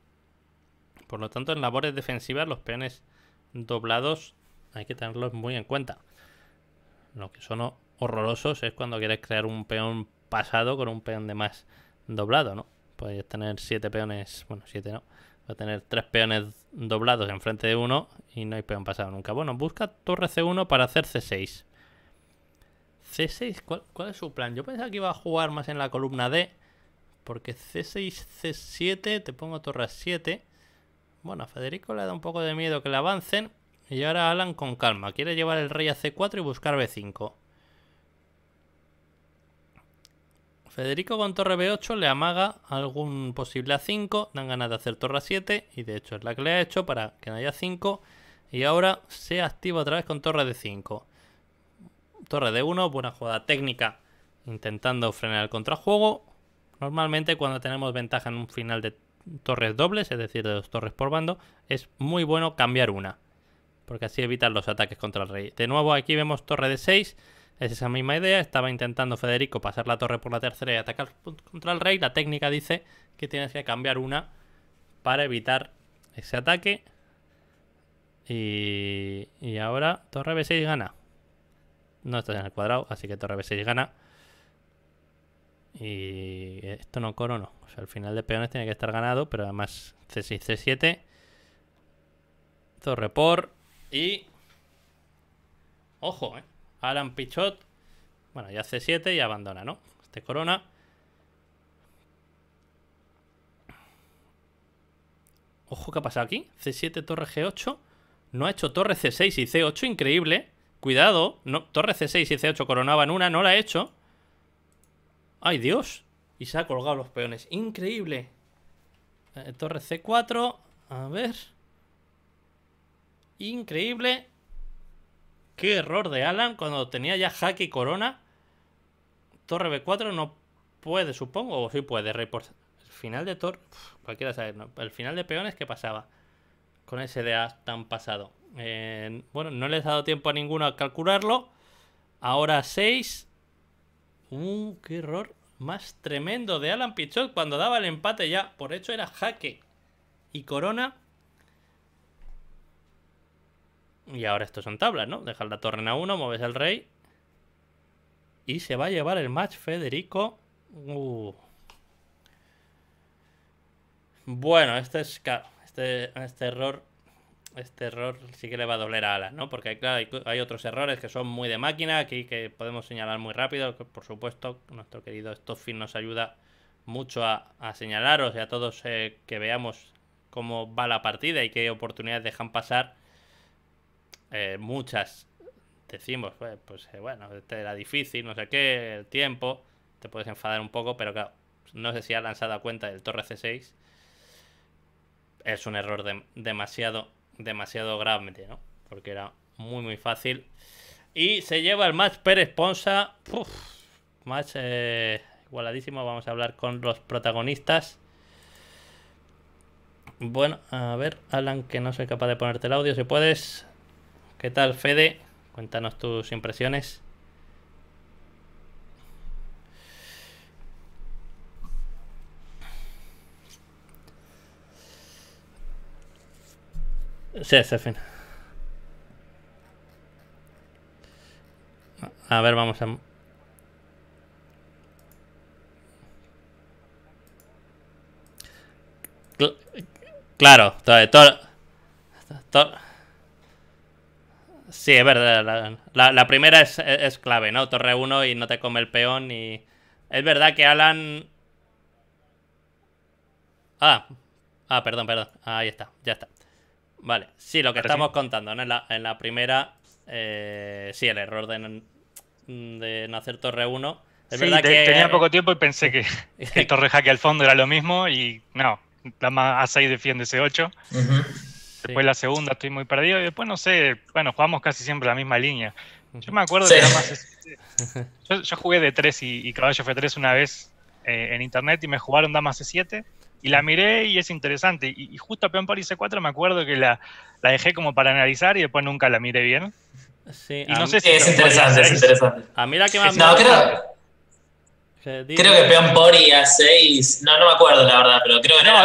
Por lo tanto, en labores defensivas los peones doblados hay que tenerlos muy en cuenta. Lo que son horrorosos es cuando quieres crear un peón pasado con un peón de más doblado, ¿no? Puedes tener siete peones, bueno, siete no, Va a tener tres peones doblados enfrente de uno y no hay peón pasado nunca. Bueno, busca torre C1 para hacer C6. C6, ¿cuál, es su plan? Yo pensaba que iba a jugar más en la columna D. Porque C6, C7, te pongo torre 7. Bueno, a Federico le da un poco de miedo que le avancen. Y ahora Alan con calma. Quiere llevar el rey a C4 y buscar B5. Federico con torre B8 le amaga algún posible A5, dan ganas de hacer torre A7 y de hecho es la que le ha hecho para que no haya 5 y ahora se activa otra vez con torre D5. Torre D1, buena jugada técnica intentando frenar el contrajuego. Normalmente cuando tenemos ventaja en un final de torres dobles, es decir, de dos torres por bando, es muy bueno cambiar una. Porque así evitan los ataques contra el rey. De nuevo aquí vemos torre D6 es esa misma idea, estaba intentando Federico pasar la torre por la tercera y atacar contra el rey. La técnica dice que tienes que cambiar una para evitar ese ataque. Y, y ahora torre B6 gana. No está en el cuadrado, así que torre B6 gana. Y esto no corona O sea, el final de peones tiene que estar ganado, pero además C6, C7. Torre por. Y... Ojo, eh. Alan Pichot. Bueno, ya c 7 y abandona, ¿no? Este Corona. Ojo, ¿qué ha pasado aquí? C7, torre G8. No ha hecho torre C6 y C8, increíble. Cuidado, no, torre C6 y C8 coronaban una, no la ha hecho. ¡Ay, Dios! Y se ha colgado los peones. Increíble. Eh, torre C4. A ver. Increíble. Qué error de Alan cuando tenía ya jaque y corona. Torre B4 no puede, supongo. O sí puede, rey El final de torre... Cualquiera sabe. El final de peones, ¿qué pasaba? Con ese de A tan pasado. Eh, bueno, no les he dado tiempo a ninguno a calcularlo. Ahora 6. Uh, qué error más tremendo de Alan Pichot cuando daba el empate ya. Por hecho era jaque y corona y ahora estos son tablas, ¿no? Dejas la torre en A1, mueves el rey. Y se va a llevar el match Federico. Uh. Bueno, este es Este, este error. Este error sí que le va a doler a Alan, ¿no? Porque hay, claro, hay, otros errores que son muy de máquina, aquí que podemos señalar muy rápido. por supuesto, nuestro querido Stoffin nos ayuda mucho a, a señalaros y a todos eh, que veamos cómo va la partida y qué oportunidades dejan pasar. Eh, muchas decimos, pues, pues eh, bueno, este era difícil, no sé qué, el tiempo, te puedes enfadar un poco, pero claro, no sé si ha lanzado a cuenta del torre C6. Es un error demasiado, demasiado grave, ¿no? Porque era muy, muy fácil. Y se lleva el match Pérez Ponsa. match eh, igualadísimo. Vamos a hablar con los protagonistas. Bueno, a ver, Alan, que no soy capaz de ponerte el audio, si puedes. ¿Qué tal, Fede? Cuéntanos tus impresiones. Sí, A ver, vamos a... claro, todo, todo, todo, Sí, es verdad. La, primera es, clave, ¿no? Torre 1 y no te come el peón. Y es verdad que Alan. Ah, ah, perdón, perdón. Ahí está, ya está. Vale, sí, lo que estamos contando, ¿no? En la, en la primera, eh, sí, el error de, de no hacer torre 1. Es verdad que... tenía poco tiempo y pensé que el torre jaque al fondo era lo mismo y no, la más A6 defiende C8. Después la segunda estoy muy perdido. Y después, no sé, bueno, jugamos casi siempre la misma línea. Yo me acuerdo de que C Yo, yo, jugué de 3 y, caballo F3 una vez eh, en internet y me jugaron dama C7. Y la miré y es interesante. Y, justo a peón por C4 me acuerdo que la, la, dejé como para analizar y después nunca la miré bien. Sí, y no sé si es interesante, es interesante. A mí la que más me... Eh, creo que eh, peón pori a 6, no, no me acuerdo la verdad, pero creo que no.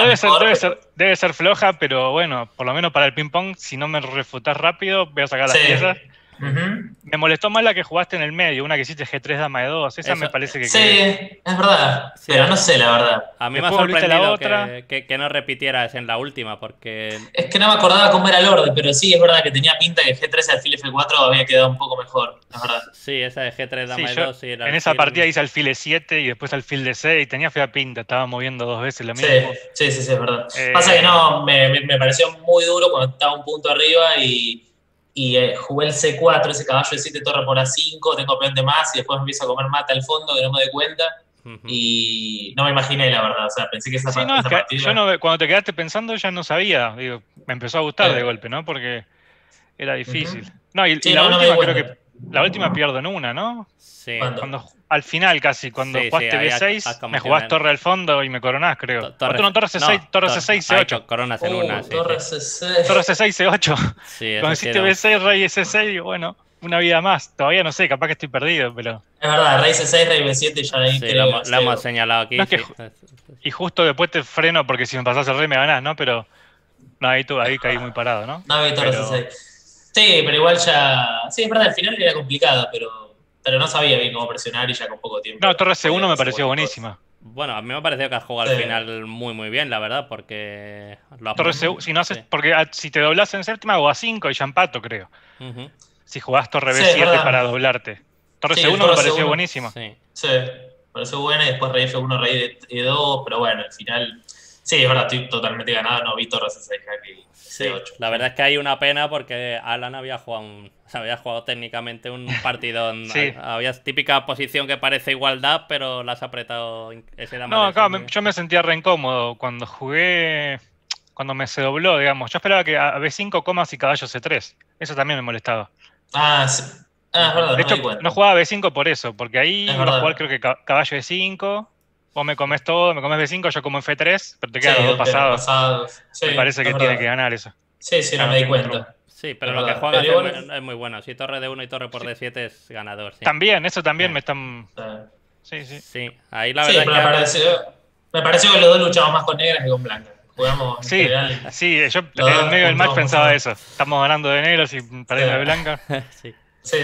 debe, ser, floja, pero bueno, por lo menos para el ping-pong, si no me refutas rápido, voy a sacar las pieza. Me molestó más la que jugaste en el medio, una que hiciste G3 Dama de 2. Esa me parece que. Sí, es verdad. pero no sé, la verdad. A mí me ha la otra. Que, no repitieras en la última, porque. Es que no me acordaba cómo era el orden, pero sí, es verdad que tenía pinta que G3 alfil F4 había quedado un poco mejor. la verdad. Sí, esa de G3 Dama de 2. Sí, en esa partida hice alfil E7 y después alfil de 6 y tenía fea pinta. Estaba moviendo dos veces la misma. Sí, sí, sí, es verdad. Eh, Pasa que no, me pareció muy duro cuando estaba un punto arriba y y eh, jugué el C4, ese caballo de 7 torre por A5, tengo peón de más y después me empiezo a comer mata al fondo que no me doy cuenta. Y no me imaginé, la verdad. O sea, pensé que esa, esa partida... Yo cuando te quedaste pensando, ya no sabía. Digo, me empezó a gustar de eh. golpe, ¿no? Porque era difícil. No, y, la última creo que la última pierdo en una, ¿no? Sí. Cuando, al final casi, cuando jugaste B6, me jugás torre al fondo y me coronás, creo. Torre, no, C6, torre C6, C8. corona en una, oh, torre C6. Torre C6, C8. cuando hiciste B6, rey C6, y bueno, una vida más. Todavía no sé, capaz que estoy perdido, pero... Es verdad, rey C6, rey B7 ya ahí sí, lo, hemos señalado aquí. y justo después te freno porque si me pasás el rey me ganás, ¿no? Pero no, ahí, tú, ahí caí muy parado, ¿no? No, torre C6. Sí, pero igual ya. Sí, es verdad, al final era complicada, pero, pero no sabía bien cómo presionar y ya con poco tiempo. No, torre C1 me pareció buenísima. Bueno, a mí me pareció que has jugado al final muy muy bien, la verdad, porque lo C1, si no haces, porque si te doblas en séptima o a 5 y ya empato, creo. Si jugás Torre B7 para doblarte. Torre C1 me pareció buenísima. Sí. sí, pareció buena y después rey F1, rey E2, pero bueno, al final Sí, verdad, estoy totalmente ganado, no vi Torres en 6 y 8. La verdad es que hay una pena porque Alan había jugado, había jugado técnicamente un partido. donde Había típica posición que parece igualdad, pero la has apretado. no, acá yo me sentía re incómodo cuando jugué, cuando me se dobló, digamos. Yo esperaba que a B5 comas y caballo C3. Eso también me molestaba. Ah, sí. Ah, es verdad, de no hecho, no jugaba B5 por eso, porque ahí iba jugar creo que caballo E5, Vos me comes todo, me comes B5, yo como en F3, pero te quedan los dos pasados. me parece que tiene que ganar eso. Sí, sí, no me di cuenta. Sí, pero lo que juega es, es, muy bueno. Si torre de 1 y torre por D7 es ganador. También, eso también me están. Sí, sí. Sí, ahí la verdad. Pero me, pareció, me pareció que los dos luchamos más con negras que con blancas. Jugamos sí, sí, yo en medio del match pensaba eso. Estamos ganando de negros y perdemos de blanca. sí. Sí,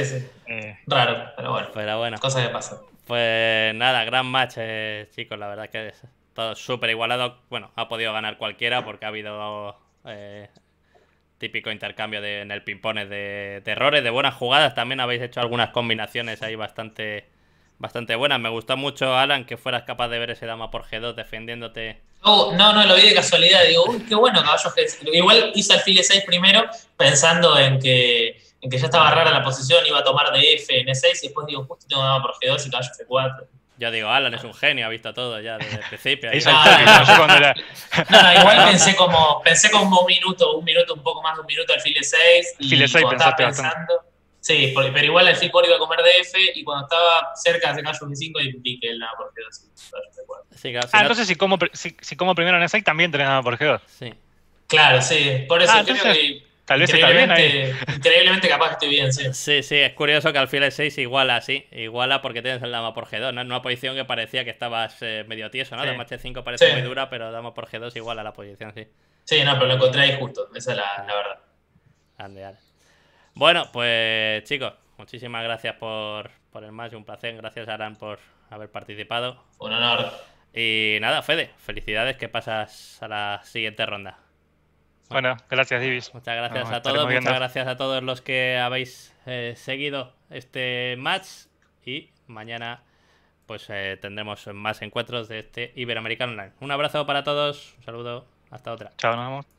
eh. Raro, pero bueno. Pero bueno. Cosas que pasan. Pues nada, gran match, eh, chicos. La verdad que todo súper igualado. Bueno, ha podido ganar cualquiera porque ha habido eh, típico intercambio de, en el ping de, errores, de buenas jugadas. También habéis hecho algunas combinaciones ahí bastante, bastante buenas. Me gustó mucho, Alan, que fueras capaz de ver ese dama por G2 defendiéndote. Oh, no, no, lo vi de casualidad. Digo, uy, qué bueno, caballo Igual hice file 6 primero pensando en que en que ya estaba rara la posición, iba a tomar de F en E6 y después digo, justo tengo dama por G2 y caballo F4. Ya digo, Alan es un genio, ha visto todo ya desde el principio. igual pensé como, pensé como un minuto, un minuto, un poco más de un minuto al file 6. Y file 6 estaba pensando. Sí, pero igual el fil iba a comer df, y cuando estaba cerca de callo F5 y vi que él por G2. Sí, claro, si ah, no... entonces si como, si, si como primero en E6 también tenés nada por G2. Sí. Claro, sí. Por eso ah, creo que Tal Increíblemente capaz estoy bien, sí. Sí, sí, es curioso que al final el 6 iguala, sí. Iguala porque tienes el dama por G2, ¿no? En una posición que parecía que estabas eh, medio tieso, ¿no? Dama 5 parece muy dura, pero dama por G2 iguala la posición, sí. Sí, no, pero lo encontré justo. Esa es la, verdad. Andear. Bueno, pues chicos, muchísimas gracias por, por el match. Un placer. Gracias, Aran, por haber participado. Un honor. Y nada, Fede, felicidades que pasas a la siguiente ronda. Bueno, gracias, Divis. Muchas gracias a todos. Muchas gracias a todos los que habéis eh, seguido este match. Y mañana pues eh, tendremos más encuentros de este Iberoamericano Online. Un abrazo para todos. Un saludo. Hasta otra. Chao, nos vemos.